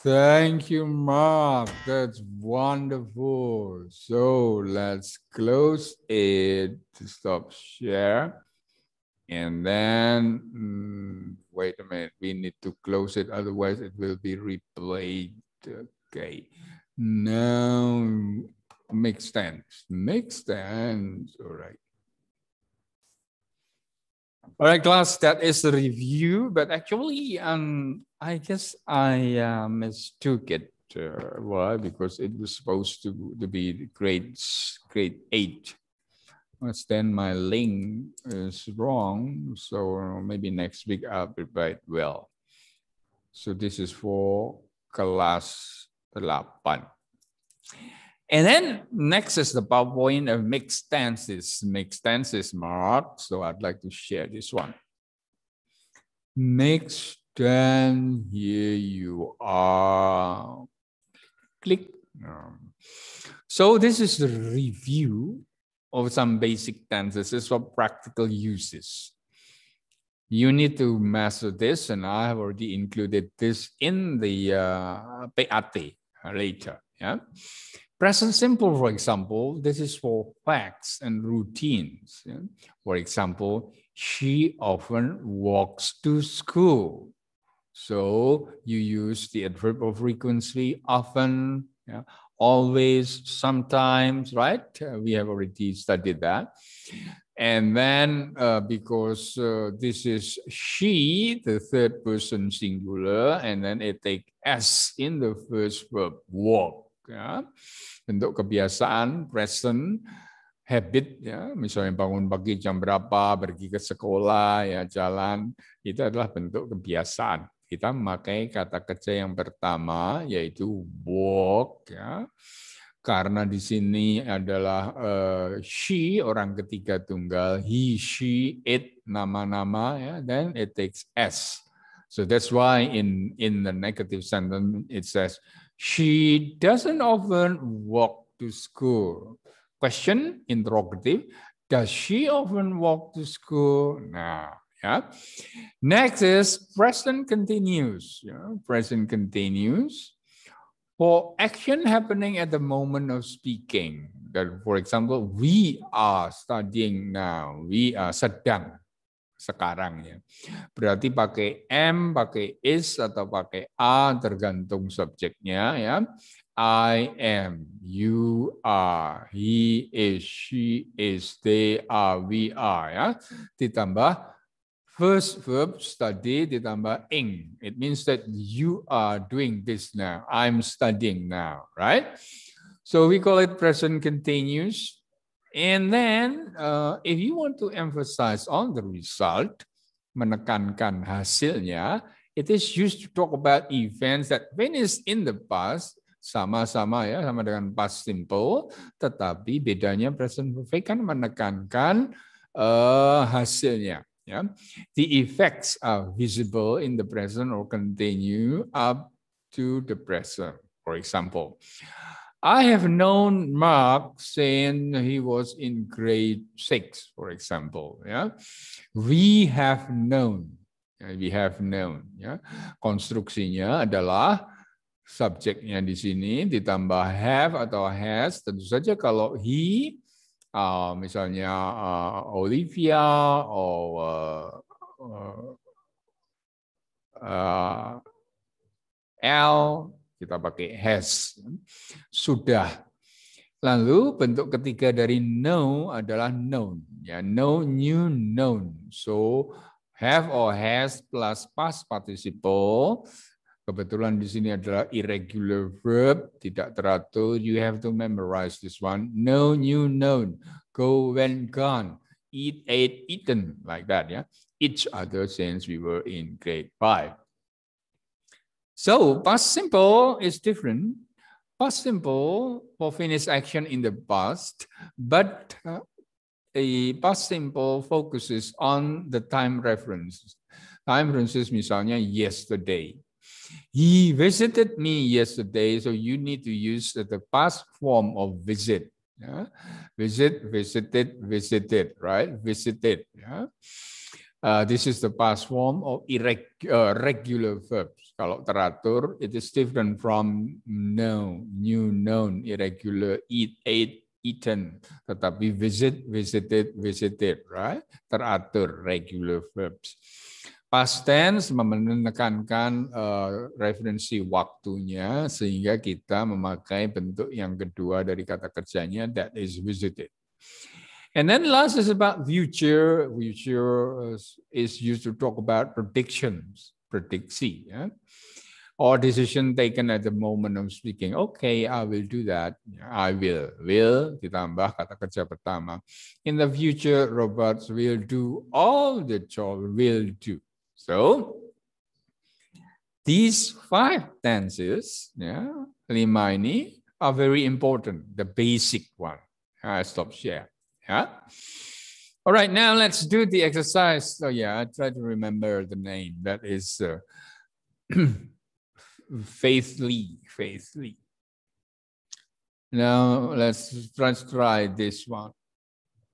thank you mark that's wonderful so let's close it to stop share and then, mm, wait a minute, we need to close it, otherwise it will be replayed. Okay, now make sense, make sense, all right. All right, class, that is the review, but actually, um, I guess I uh, mistook it. Uh, why? Because it was supposed to, to be grade, grade eight understand my link is wrong. So maybe next week I'll provide well. So this is for class 8. And then next is the PowerPoint of mixed tenses. Mixed tenses mark. So I'd like to share this one. Mixed tense, here you are. Click. Um, so this is the review of some basic tenses for practical uses. You need to master this, and I have already included this in the uh, peate later. Yeah, present simple, for example, this is for facts and routines. Yeah? For example, she often walks to school. So you use the adverb of frequency often, yeah? always, sometimes, right? Uh, we have already studied that. And then, uh, because uh, this is she, the third person singular, and then it take s in the first verb walk. Ya. Bentuk kebiasaan present habit ya, misalnya bangun pagi jam berapa, pergi ke sekolah ya jalan, itu adalah bentuk kebiasaan. Kita memakai kata kerja yang pertama yaitu walk ya. Karena di sini adalah uh, she orang ketiga tunggal, he, she, it nama-nama ya then it takes s. So that's why in in the negative sentence it says she doesn't often walk to school. Question interrogative Does she often walk to school? Nah, Ya, Next is present continuous. ya. Present continuous. For action happening at the moment of speaking, that for example, we are studying now, we are sedang sekarang ya. Berarti pakai am, pakai is atau pakai a tergantung subjeknya ya. I am, you are, he is, she is, they are, we are ya. Ditambah First verb study ditambah ing. It means that you are doing this now. I'm studying now, right? So we call it present continuous. And then uh, if you want to emphasize on the result, menekankan hasilnya, it is used to talk about events that when is in the past, sama-sama ya, sama dengan past simple, tetapi bedanya present perfect kan menekankan uh, hasilnya. Yeah? The effects are visible in the present or continue up to the present, for example. I have known Mark since he was in grade six, for example. Yeah, we have known. We have known. Ya, konstruksinya adalah subjeknya di sini ditambah have atau has. Tentu saja kalau he uh, misalnya uh, Olivia atau uh, uh, L, kita pakai has. Sudah. Lalu bentuk ketiga dari know adalah known. Ya, know, new, known. So, have or has plus past participle Kebetulan di sini adalah irregular verb, tidak teratur. You have to memorize this one. No new, known. Go, when, gone. Eat, ate, eaten. Like that, yeah. Each other since we were in grade five. So past simple is different. Past simple for finished action in the past, but uh, a past simple focuses on the time references. Time references misalnya yesterday. He visited me yesterday, so you need to use the past form of visit. Yeah? Visit, visited, visited, right? Visited. Yeah? Uh, this is the past form of irreg- uh, verbs. Kalau teratur, it is different from known, new, known, irregular, eat, ate, eaten. Tetapi visit, visited, visited, right? Teratur, regular verbs. Past tense menekankan uh, referensi waktunya sehingga kita memakai bentuk yang kedua dari kata kerjanya that is visited. And then last is about future. Future eh, is used to talk about predictions, prediksi, yeah? or decision taken at the moment of speaking. Okay, I will do that. I will. Will ditambah kata kerja pertama. In the future, robots will do all the job will do. So these five dances, yeah, Limani, are very important, the basic one. Ah, I stop share. Yeah. All right, now let's do the exercise. So yeah, I try to remember the name. That is uh, [CLEARS THROAT] Faith Lee. Now let's try this one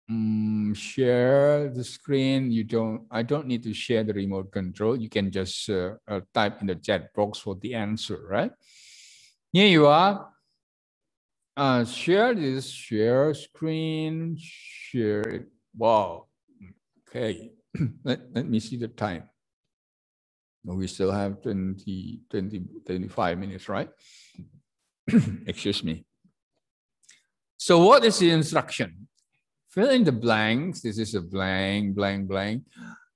um, share the screen. You don't, I don't need to share the remote control. You can just uh, uh, type in the chat box for the answer, right? Here you are. Uh, share this, share screen, share it. Wow, okay. [CLEARS THROAT] let, let me see the time. We still have 20, 20 25 minutes, right? [CLEARS THROAT] Excuse me. So what is the instruction? fill in the blanks. This is a blank, blank, blank.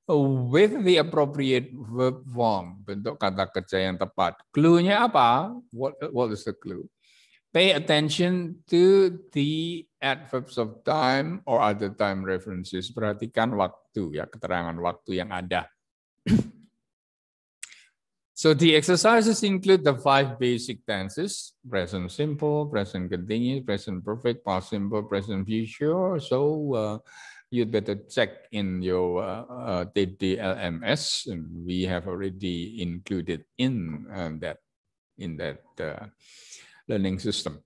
With the appropriate verb form, bentuk kata kerja yang tepat. Clue-nya apa? What, what is the clue? Pay attention to the adverbs of time or other time references. Perhatikan waktu ya, keterangan waktu yang ada. So the exercises include the five basic tenses, present simple, present continuous, present perfect, past simple, present future. So uh, you'd better check in your uh, uh, And we have already included in um, that, in that uh, learning system.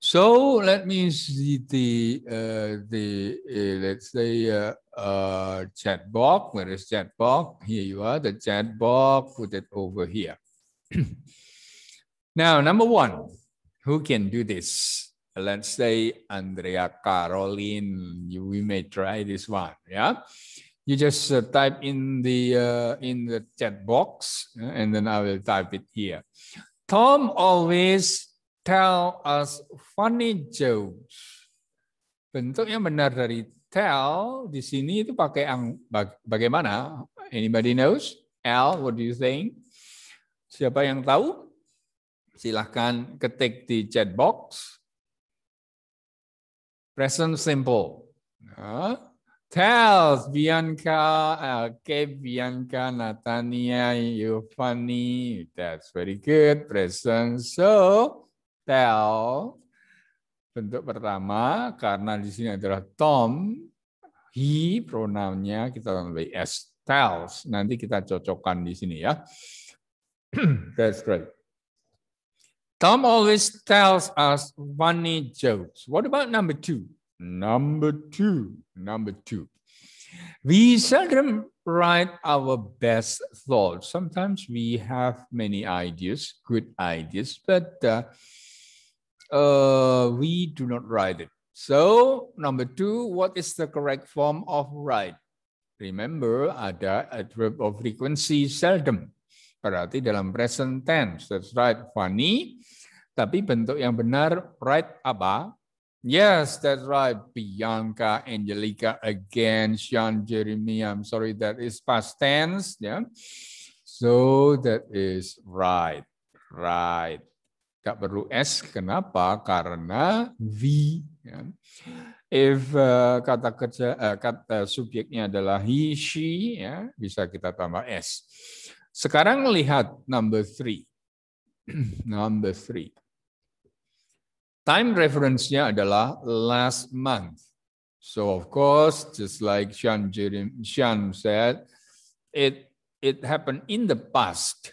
So let me see the, uh, the uh, let's say, uh, chat box. Where is chat box? Here you are, the chat box. Put it over here. [CLEARS THROAT] now, number one, who can do this? Let's say Andrea Caroline. You, we may try this one. Yeah, you just uh, type in the uh, in the chat box, uh, and then I will type it here. Tom always tell us funny jokes. Bentuknya benar dari tell di sini itu pakai ang, bagaimana? Anybody knows? L, what do you think? Siapa yang tahu? Silahkan ketik di chat box. Present simple. Nah, ya. tells Bianca, okay, eh, Bianca, Natania, funny. That's very good. Present. So, tell Bentuk pertama karena di sini adalah Tom, he pronounnya kita tambah s tells. Nanti kita cocokkan di sini ya. [CLEARS THROAT] That's great. Tom always tells us funny jokes. What about number two? Number two. Number two. We seldom write our best thoughts. Sometimes we have many ideas, good ideas, but uh, uh, we do not write it. So number two, what is the correct form of write? Remember ada adverb of frequency seldom. Berarti dalam present tense. That's right, funny. Tapi bentuk yang benar write apa? Yes, that's right. Bianca, Angelica, again, Sean, Jeremy. I'm sorry, that is past tense. Yeah. So that is right. Right. Gak perlu S, kenapa? Karena V. Ya. If uh, kata kerja uh, kata subjeknya adalah he, she, ya bisa kita tambah S. Sekarang lihat number three. [CLEARS THROAT] number three. Time reference-nya adalah last month. So of course, just like Shan, Jirim, Shan said, it it happened in the past.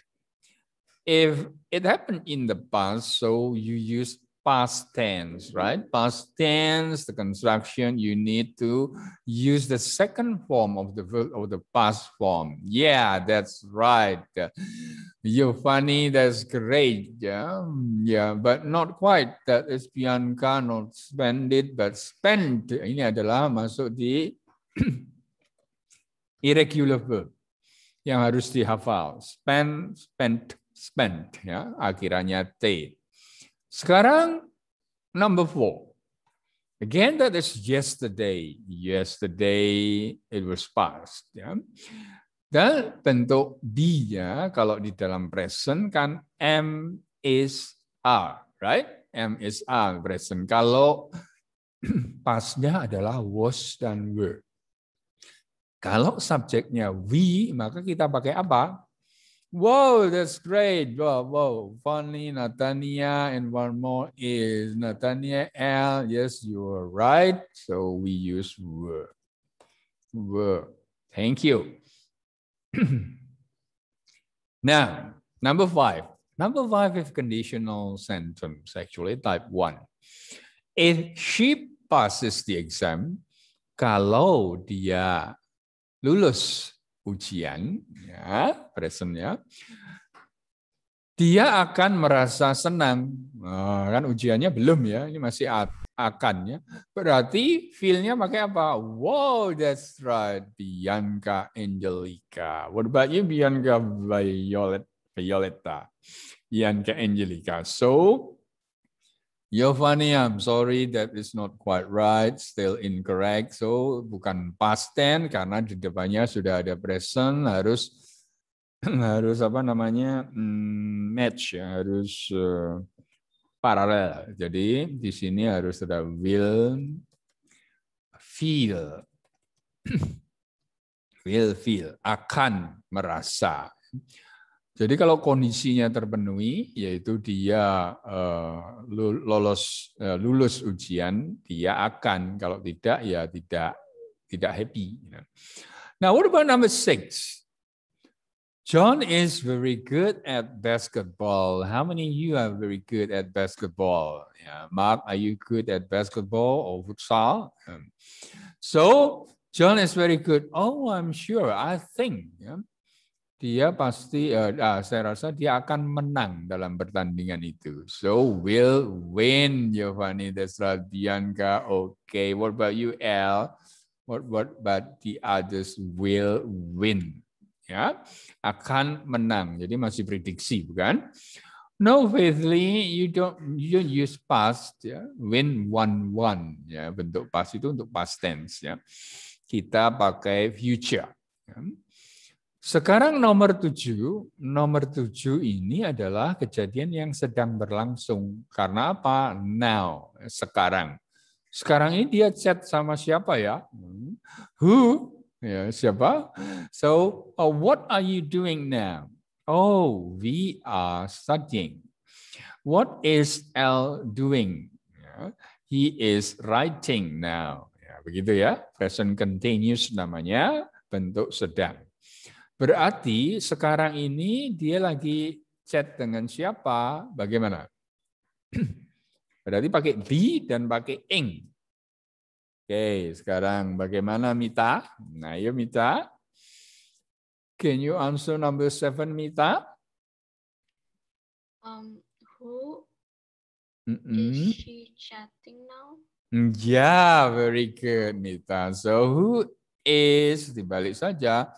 if it happened in the past, so you use past tense, mm-hmm. right? Past tense, the construction, you need to use the second form of the verb of the past form. Yeah, that's right. You're funny, that's great. Yeah, yeah, but not quite. That is Bianca, not spend it, but spent. Ini adalah masuk di [CLEARS THROAT] irregular verb yang harus dihafal. Spend, spent. spent ya akhirnya t. Sekarang number four. Again, that is yesterday. Yesterday it was past. Ya. Dan bentuk D-nya kalau di dalam present kan M is R, right? M is R present. Kalau [CLEARS THROAT] pasnya adalah was dan were. Kalau subjeknya we, maka kita pakai apa? Whoa, that's great. Whoa, whoa. Finally, Natania, and one more is Natania L. Yes, you are right. So we use were. Were. Thank you. [CLEARS THROAT] now, number five. Number five is conditional sentence, actually, type one. If she passes the exam, kalau dia lulus ujian, ya, presentnya, dia akan merasa senang. Nah, kan ujiannya belum ya, ini masih akan ya. Berarti feel-nya pakai apa? Wow, that's right, Bianca Angelica. What about you, Bianca Violet, Violeta? Bianca Angelica. So, Yovani, I'm sorry, that is not quite right, still incorrect. So bukan past tense karena di depannya sudah ada present, harus [CLEARS THROAT] harus apa namanya mm, match, ya, harus eh, paralel. Jadi di sini harus ada will, feel, [CLEARS THROAT] will feel, akan merasa. Jadi kalau kondisinya terpenuhi, yaitu dia eh, lolos eh, lulus ujian, dia akan. Kalau tidak, ya tidak tidak happy. Nah, what about number six? John is very good at basketball. How many of you are very good at basketball? Yeah. Mark, are you good at basketball or futsal? Um, so John is very good. Oh, I'm sure. I think. Yeah dia pasti uh, ah, saya rasa dia akan menang dalam pertandingan itu. So will win Giovanni Destra Bianca. Okay, what about you L? What what but the others will win. Ya, akan menang. Jadi masih prediksi bukan? No, Faithly, you don't you don't use past ya. Win one one ya. Bentuk past itu untuk past tense ya. Kita pakai future. Ya. Sekarang nomor tujuh, nomor tujuh ini adalah kejadian yang sedang berlangsung. Karena apa? Now, sekarang. Sekarang ini dia chat sama siapa ya? Hmm. Who? Ya, siapa? So, uh, what are you doing now? Oh, we are studying. What is L doing? Ya, he is writing now. Ya, begitu ya, present continuous namanya, bentuk sedang. Berarti sekarang ini dia lagi chat dengan siapa, bagaimana? [CLEARS THROAT] Berarti pakai di dan pakai ing. Oke, sekarang bagaimana Mita? Nah, yuk iya, Mita. Can you answer number seven, Mita? Um, who mm -mm. is she chatting now? Mm, yeah, very good, Mita. So who is, dibalik saja,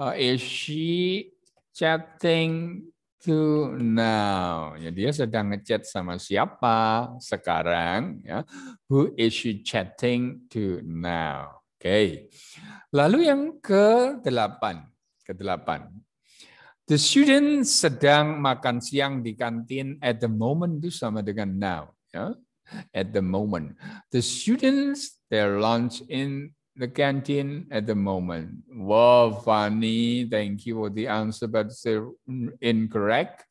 Uh, is she chatting to now? Ya, dia sedang ngechat sama siapa sekarang? Ya. Who is she chatting to now? Oke. Okay. Lalu yang ke delapan, ke delapan. The student sedang makan siang di kantin at the moment itu sama dengan now. Ya. At the moment. The students their lunch in the canteen at the moment. Wow, funny. Thank you for the answer, but it's incorrect.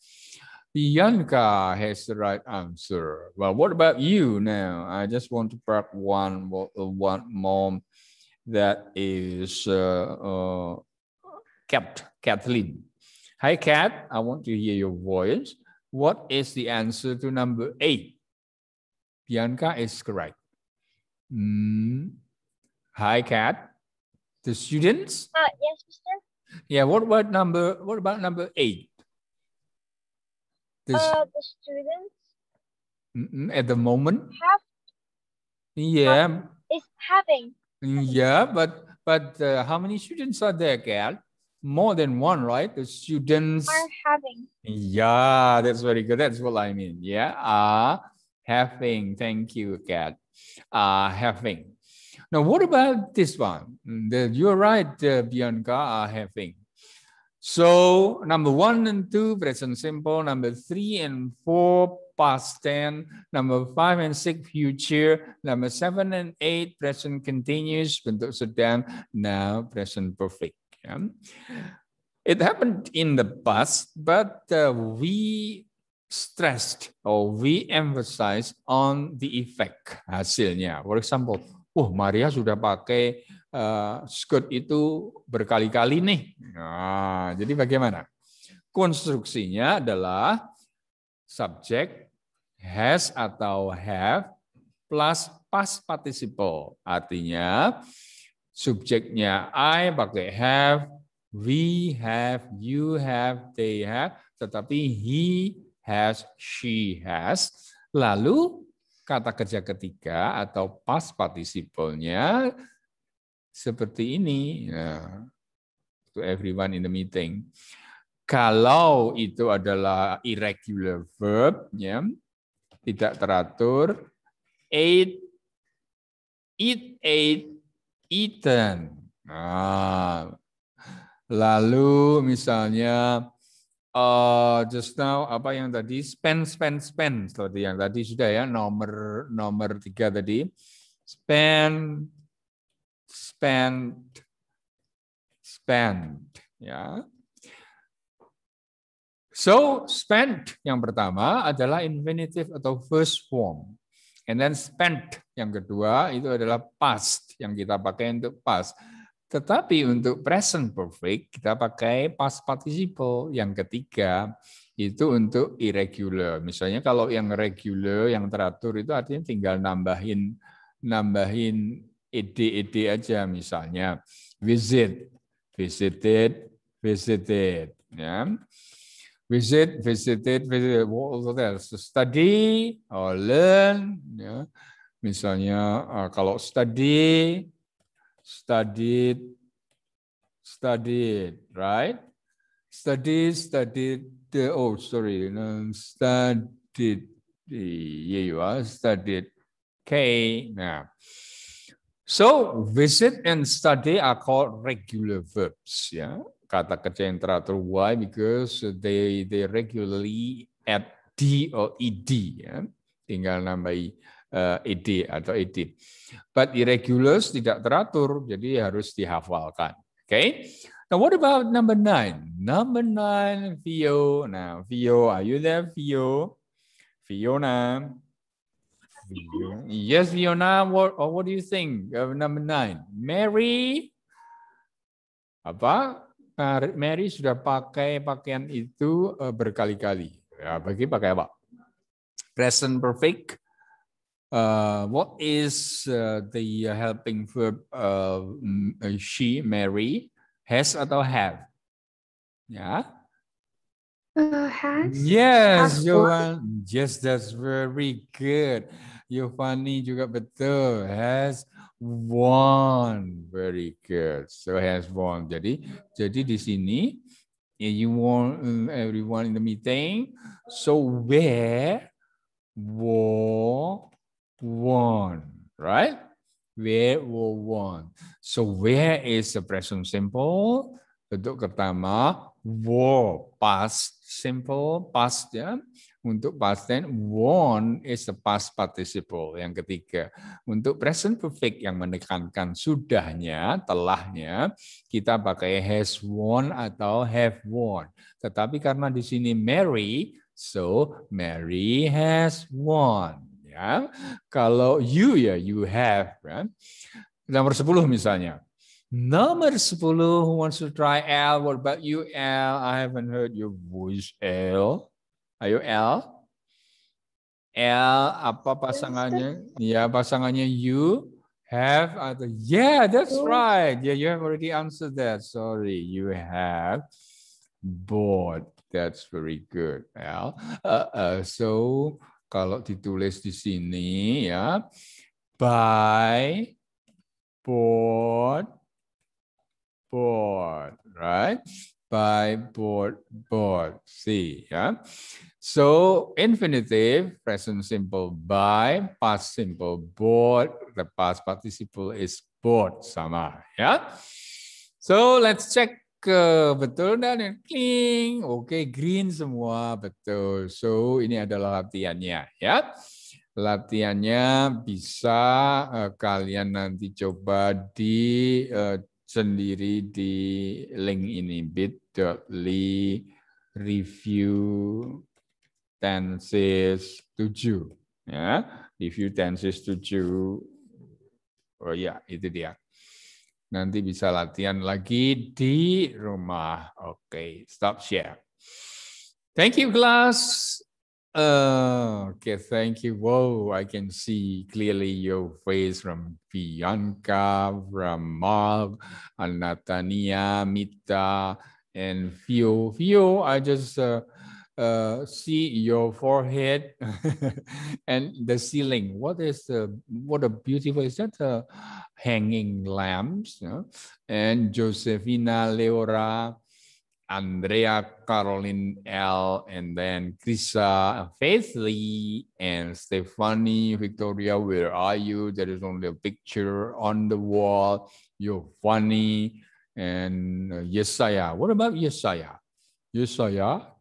Bianca has the right answer. Well, what about you now? I just want to grab one, one more, that is uh, uh, kept, Kathleen. Hi, Kat. I want to hear your voice. What is the answer to number eight? Bianca is correct. Mm. Hi, Kat. The students? Uh, yes, sister. Yeah, what about number, what about number eight? The, uh, the students? Mm -mm, at the moment? Have, yeah. Have, is having. Yeah, but, but uh, how many students are there, Kat? More than one, right? The students are having. Yeah, that's very good. That's what I mean. Yeah, are having. Thank you, Kat. Are having. Now, what about this one? Mm, that you're right, uh, Bianca are having. So number one and two, present simple. Number three and four, past tense. Number five and six, future. Number seven and eight, present continuous. Bentuk sedang, now present perfect. Yeah. It happened in the past, but uh, we stressed or we emphasized on the effect hasilnya. For example, wah Maria sudah pakai uh, skirt itu berkali-kali nih. Nah, jadi bagaimana? Konstruksinya adalah subject has atau have plus past participle. Artinya subjeknya I pakai have, we have, you have, they have, tetapi he has, she has. Lalu kata kerja ketiga atau past participle-nya seperti ini. Yeah. to everyone in the meeting. Kalau itu adalah irregular verb, ya, tidak teratur, ate, eat, ate, eaten. Nah, lalu misalnya uh, just now apa yang tadi spend spend spend seperti yang tadi sudah ya nomor nomor tiga tadi spend spend spend ya so spend yang pertama adalah infinitive atau first form and then spent yang kedua itu adalah past yang kita pakai untuk past tetapi untuk present perfect kita pakai past participle yang ketiga itu untuk irregular. Misalnya kalau yang regular yang teratur itu artinya tinggal nambahin nambahin ed-ed aja misalnya visit, visited, visited ya. Visit, visited, visited, what else? Study or learn ya. Misalnya eh, kalau study studied, studied, right? Studied, studied, oh, sorry, No, um, studied, here you are, studied, K. Now, so visit and study are called regular verbs, ya. Yeah? Kata kerja yang teratur why because they they regularly add d or ed, ya. Yeah? Tinggal nambahi ED eh, atau ED. But irregulars tidak teratur, jadi harus dihafalkan. Oke. Okay? Now what about number nine? Number nine, Vio. Nah, Vio, are you there, Vio? Fiona. Vio. Yes, Fiona. What, or oh, what do you think of number nine? Mary. Apa? Mary sudah pakai pakaian itu eh, berkali-kali. Ya, bagi pakai apa? Present perfect Uh, what is uh, the uh, helping verb uh, she, Mary, has or have? Yeah. Uh, has? Yes, Johan. Yes, that's very good. Yovani juga betul. Has won. Very good. So has won. Jadi, jadi di sini you want mm, everyone in the meeting. So where were one, right? Where or one. So where is the present simple? Bentuk pertama, were past simple, past ya. Untuk past tense, won is the past participle. Yang ketiga, untuk present perfect yang menekankan sudahnya, telahnya, kita pakai has won atau have won. Tetapi karena di sini Mary, so Mary has won ya. Kalau you ya you have kan? Nomor 10 misalnya. Nomor 10 who wants to try L? What about you L? I haven't heard your voice L. are you L. L apa pasangannya? Ya pasangannya you have atau yeah that's oh. right. Yeah you have already answered that. Sorry you have bored. That's very good L. Uh, uh, so kalau ditulis di sini ya by board board right by board board see ya so infinitive present simple by past simple board the past participle is board sama ya so let's check ke betul dan kling oke okay, green semua betul so ini adalah latihannya ya latihannya bisa uh, kalian nanti coba di uh, sendiri di link ini bit.ly review tenses 7 ya review tenses 7 oh ya itu dia nanti bisa latihan lagi di rumah. Oke, okay, stop share. Thank you, class. Uh, eh, okay, thank you. Wow, I can see clearly your face from Bianca, from Mark, and Mita, and Fio. Fio, I just uh, uh, see your forehead [LAUGHS] and the ceiling. What is the what a beautiful is that a hanging lamps you know? and Josephina Leora, Andrea Caroline L, and then Krisa Faithly and Stephanie Victoria. Where are you? There is only a picture on the wall. You're funny. And uh, Yesaya. What about Yesaya? Yes, sir,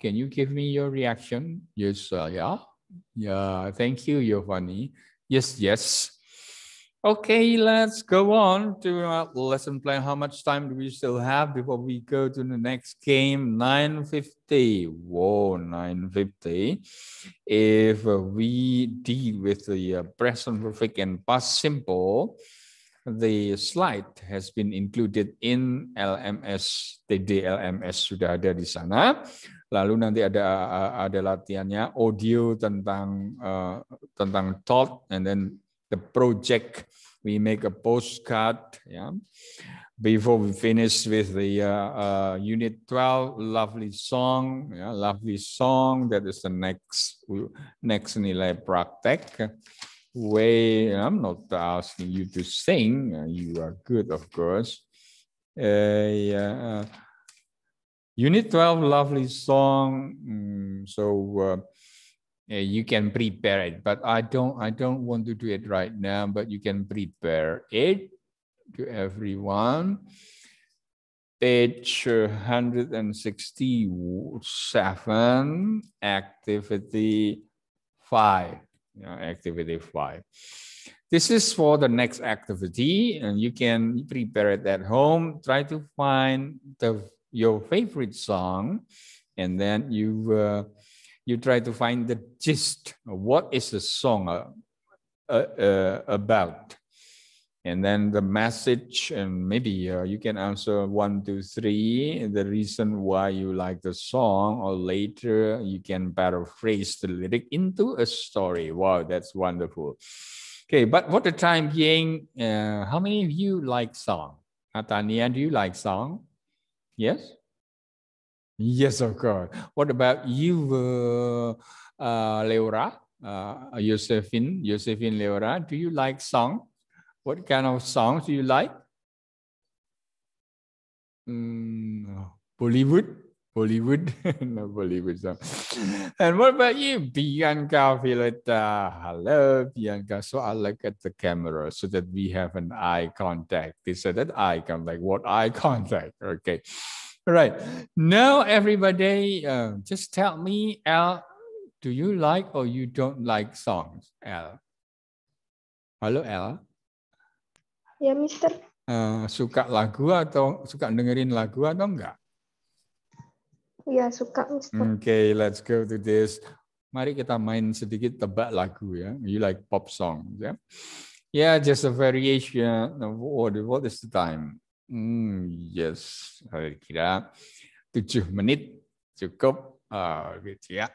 Can you give me your reaction? Yes, sir, yeah. Yeah, thank you, Giovanni. Yes, yes. Okay, let's go on to our lesson plan. How much time do we still have before we go to the next game? 9.50. Whoa, 9.50. If we deal with the present uh, perfect and past simple, the slide has been included in LMS TD LMS sudah ada di sana. Lalu nanti ada ada latihannya audio tentang uh, tentang thought and then the project we make a postcard ya. Yeah. Before we finish with the uh, uh, unit 12 lovely song yeah, lovely song that is the next next nilai praktek. way. I'm not asking you to sing. Uh, you are good, of course. Uh, yeah. Uh, you need 12 lovely song. Mm, so uh, you can prepare it, but I don't, I don't want to do it right now, but you can prepare it to everyone. Page 167, activity five you know, activity five. This is for the next activity, and you can prepare it at home. Try to find the your favorite song, and then you uh, you try to find the gist. What is the song uh, uh, about? And then the message, and maybe uh, you can answer one, two, three, the reason why you like the song, or later you can paraphrase the lyric into a story. Wow, that's wonderful. Okay, but what the time being, uh, how many of you like song? Atania, do you like song? Yes? Yes, of course. What about you, uh, uh, Leora, uh, Josephine, Josephine Leora? Do you like song? What kind of songs do you like? Mm, Bollywood? Bollywood? [LAUGHS] no Bollywood song. and what about you, Bianca Violeta? Hello, Bianca. So I look at the camera so that we have an eye contact. They said that eye contact. What eye [LAUGHS] contact? Okay. All right. Now, everybody, uh, just tell me, Al, do you like or you don't like songs, Al? Hello, Al. ya Mister? Uh, suka lagu atau suka dengerin lagu atau enggak? Ya suka Mister. Oke, okay, let's go to this. Mari kita main sedikit tebak lagu ya. You like pop song, ya? Yeah? yeah, just a variation of what, what is the time? Hmm, yes, saya kira tujuh menit cukup uh, gitu ya.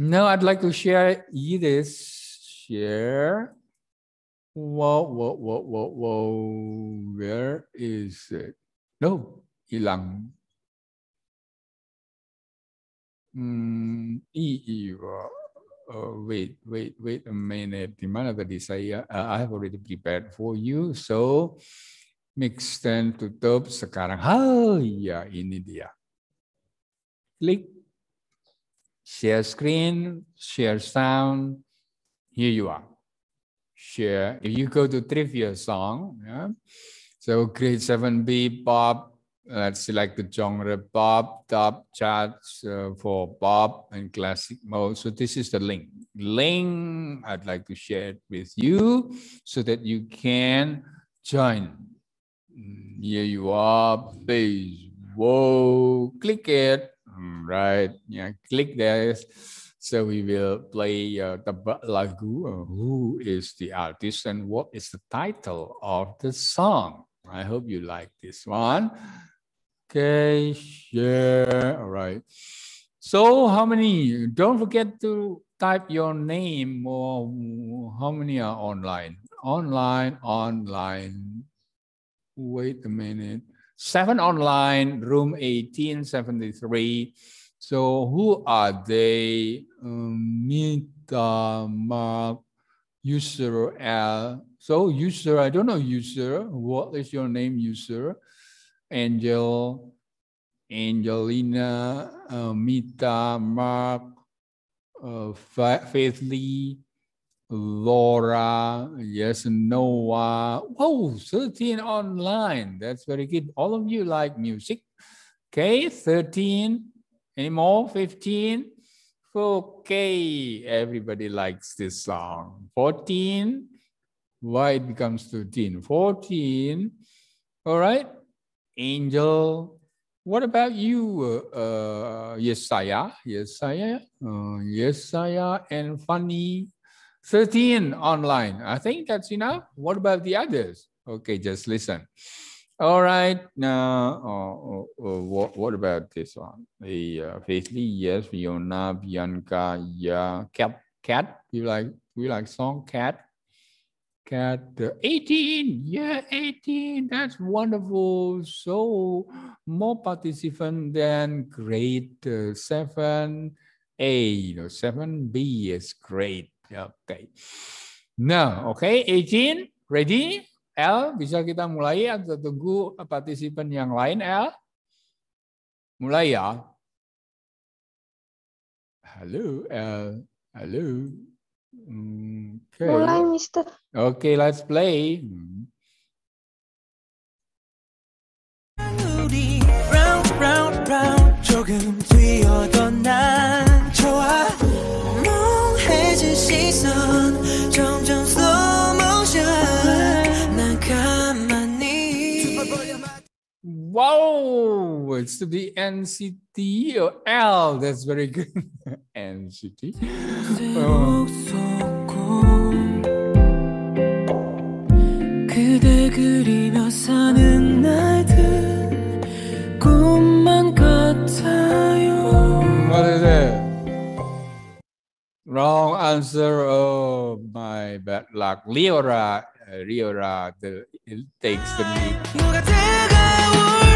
Now I'd like to share you this share Whoa, whoa, whoa, whoa, whoa. Where is it? No, Ilang. Mm, oh, wait, wait, wait a minute. The man of the desire, uh, I have already prepared for you. So, mix 10 to top sekarang. Oh, Yeah, ini dia. Click. Share screen, share sound. Here you are share. If you go to trivia song, yeah? so grade 7B pop, let's select the genre pop, top charts uh, for pop and classic mode. So this is the link. Link I'd like to share it with you so that you can join. Here you are, please. Whoa, click it. Right? yeah, click there. So we will play uh, the lagu, uh, who is the artist and what is the title of the song. I hope you like this one. Okay, yeah, all right. So how many? Don't forget to type your name or how many are online? Online, online. Wait a minute. Seven online, room 1873. So who are they? Um, Mark user uh, So user, I don't know user. What is your name, user? Angel, Angelina, uh, Mita, Mark, uh, Faith Lee, Laura, yes, Noah. Oh, 13 online. That's very good. All of you like music. Okay, 13. Any more? 15? Okay, everybody likes this song. 14, why it becomes 13? 14, all right. Angel, what about you, uh, uh, Yesaya? Yesaya, uh, Yesaya and Funny. 13 online. I think that's enough. What about the others? Okay, just listen. All right. Now, uh, uh, uh, what, what about this one? The uh, Faithly, yes, Fiona, Bianca, yeah, Cat, Cat. You like we like song Cat. Cat uh, 18, yeah, 18. That's wonderful. So more participant than grade uh, seven A or seven B is great. Okay. Now, okay, 18. Ready? L, bisa kita mulai atau tunggu partisipan yang lain L? Mulai ya. Halo L, halo. Okay. Mulai Mister. Oke, okay, let's play. Round, round, round 조금 난 좋아 멍해진 시선 점점 Wow, it's to be NCT or L. That's very good. [LAUGHS] NCT. Oh. What is it? Wrong answer. Oh, my bad luck. Leora, uh, Leora the, takes the lead.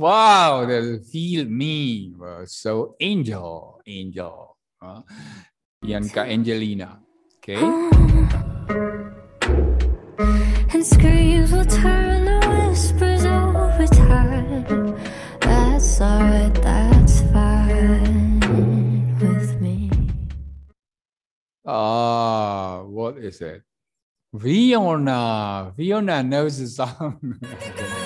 wow, there's feel me. So angel, angel. Uh, Bianca Angelina. Okay. Ah. And screams will turn the whispers over time. That's alright, that's fine with me. Ah, what is it? Fiona. Fiona knows the song. [LAUGHS]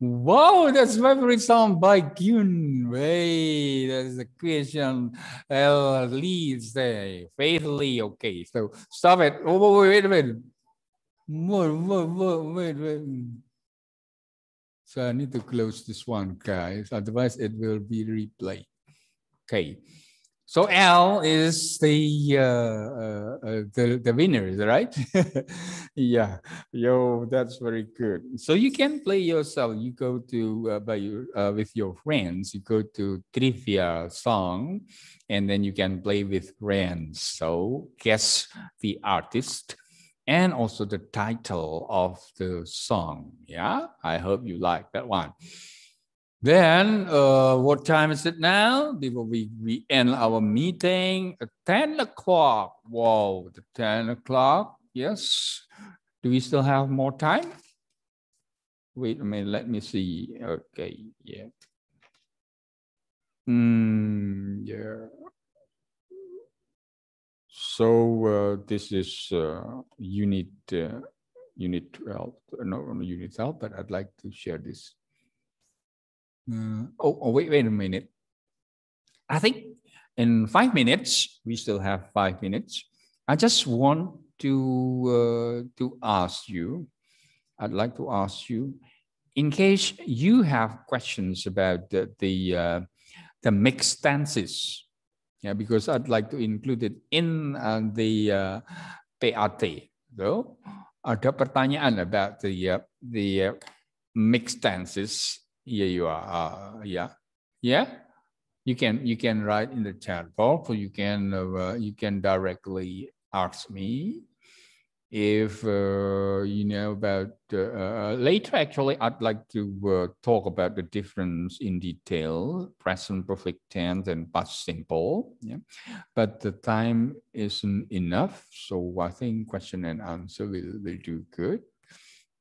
Wow, that's favorite song by Kyun Ray. That's the question. uh, leads there faithfully. Okay, so stop it. Oh, wait, wait a minute. Wait, wait, wait, So I need to close this one, guys. Otherwise, it will be replay. Okay. So L is the uh, uh, uh the, the winner, right? [LAUGHS] yeah, yo, that's very good. So you can play yourself. You go to uh, by your uh, with your friends. You go to trivia song, and then you can play with friends. So guess the artist and also the title of the song. Yeah, I hope you like that one. Then, uh, what time is it now? Before we, we end our meeting at 10 o'clock. Whoa, 10 o'clock. Yes. Do we still have more time? Wait a minute. Let me see. Okay. Yeah. Mm, yeah. So uh, this is uh, unit uh, unit 12. No, unit 12, but I'd like to share this uh, oh, oh, wait, wait a minute. I think in five minutes, we still have five minutes. I just want to uh, to ask you. I'd like to ask you, in case you have questions about the the, uh, the mixed stances, yeah, because I'd like to include it in uh, the uh, PAT. So, ada pertanyaan about the uh, the uh, mixed stances yeah, you are. Uh, yeah, yeah. You can you can write in the chat box, or you can uh, you can directly ask me if uh, you know about uh, uh later actually i'd like to uh, talk about the difference in detail present perfect tense and past simple yeah but the time isn't enough so i think question and answer will, will do good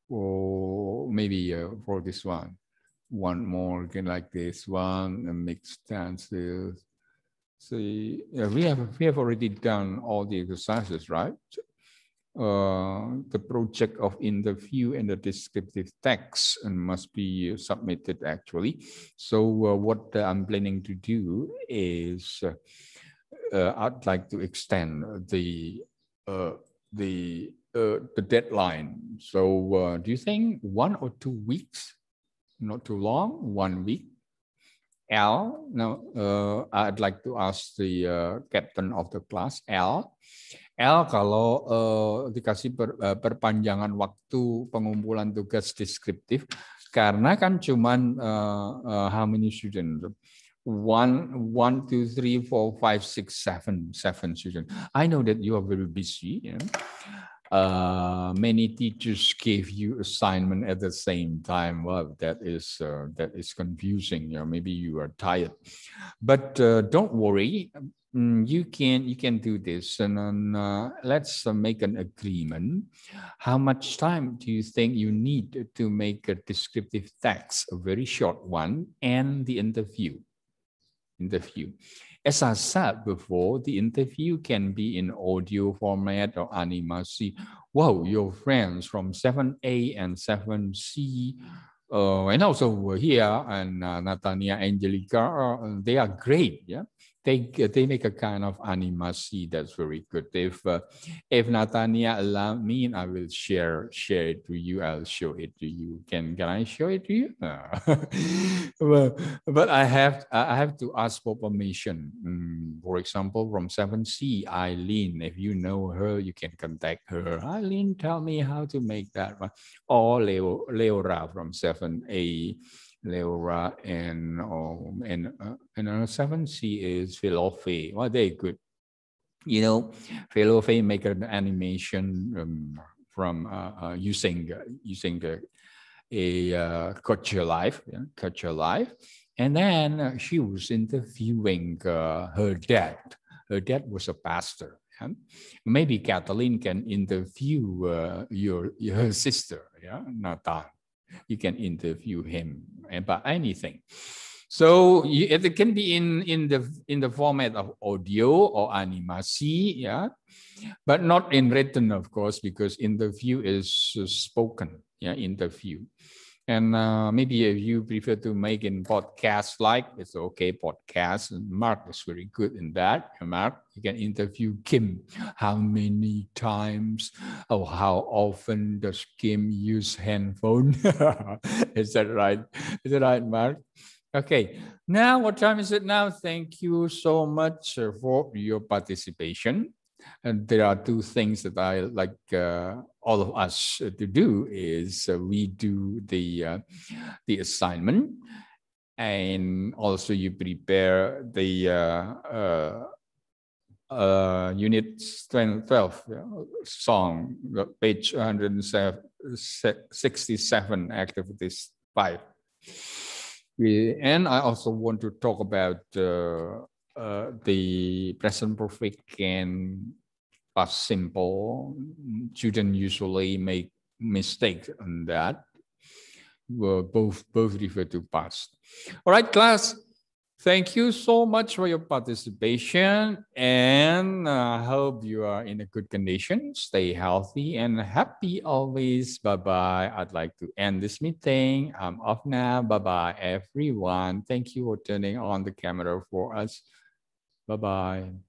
or maybe uh, for this one one more again like this one and mixed stances. See, we have we have already done all the exercises, right? Uh, the project of in the view and the descriptive text and must be submitted actually. So uh, what I'm planning to do is uh, I'd like to extend the uh, the uh, the deadline. So uh, do you think one or two weeks not too long, one week. L. now uh, I'd like to ask the uh, captain of the class, L. L. kalau uh, dikasih per, uh, perpanjangan waktu pengumpulan tugas deskriptif, karena kan cuman uh, uh, how many students? One, one, two, three, four, five, six, seven, seven students. I know that you are very busy. You know? uh, many teachers gave you assignment at the same time. Well, that is uh, that is confusing. You know, maybe you are tired, but uh, don't worry. Mm, you can you can do this, and then, uh, let's uh, make an agreement. How much time do you think you need to make a descriptive text, a very short one, and the interview? Interview. As I said before, the interview can be in audio format or animasi. Wow, your friends from 7A and 7C, uh, and also here, and uh, Natania, Angelica, uh, they are great. Yeah, they they make a kind of animasi that's very good. If uh, if Natania allow me, I will share share it to you. I'll show it to you. Can can I show it to you? No. [LAUGHS] well, but I have I have to ask for permission. Mm, for example, from Seven C, Eileen. If you know her, you can contact her. Eileen, tell me how to make that one. Or Leo Leora from Seven A Leora and um, and uh, and another uh, seven she is Philophe. Well, they good. You know, Philophe make an animation um, from uh, uh, using using a uh, culture life, yeah, culture life, and then uh, she was interviewing uh, her dad. Her dad was a pastor. Yeah? Maybe Kathleen can interview your your sister, yeah, that you can interview him eh, about anything. So you, it can be in, in, the, in the format of audio or animasi, yeah, but not in written, of course, because interview is spoken, yeah, interview. And uh, maybe if you prefer to make in podcast like, it's okay, podcast. And Mark is very good in that. Mark, you can interview Kim. How many times or how often does Kim use handphone? [LAUGHS] is that right? Is that right, Mark? Okay, now what time is it now? Thank you so much for your participation. And there are two things that I like uh, all of us to do is uh, we do the uh, the assignment and also you prepare the uh, uh, uh, unit 12 song, page 167, activities 5. We, and I also want to talk about the present perfect can pass simple. Students usually make mistakes on that. Well, both both refer to past. All right, class. Thank you so much for your participation, and I uh, hope you are in a good condition. Stay healthy and happy always. Bye bye. I'd like to end this meeting. I'm off now. Bye bye, everyone. Thank you for turning on the camera for us. Bye bye.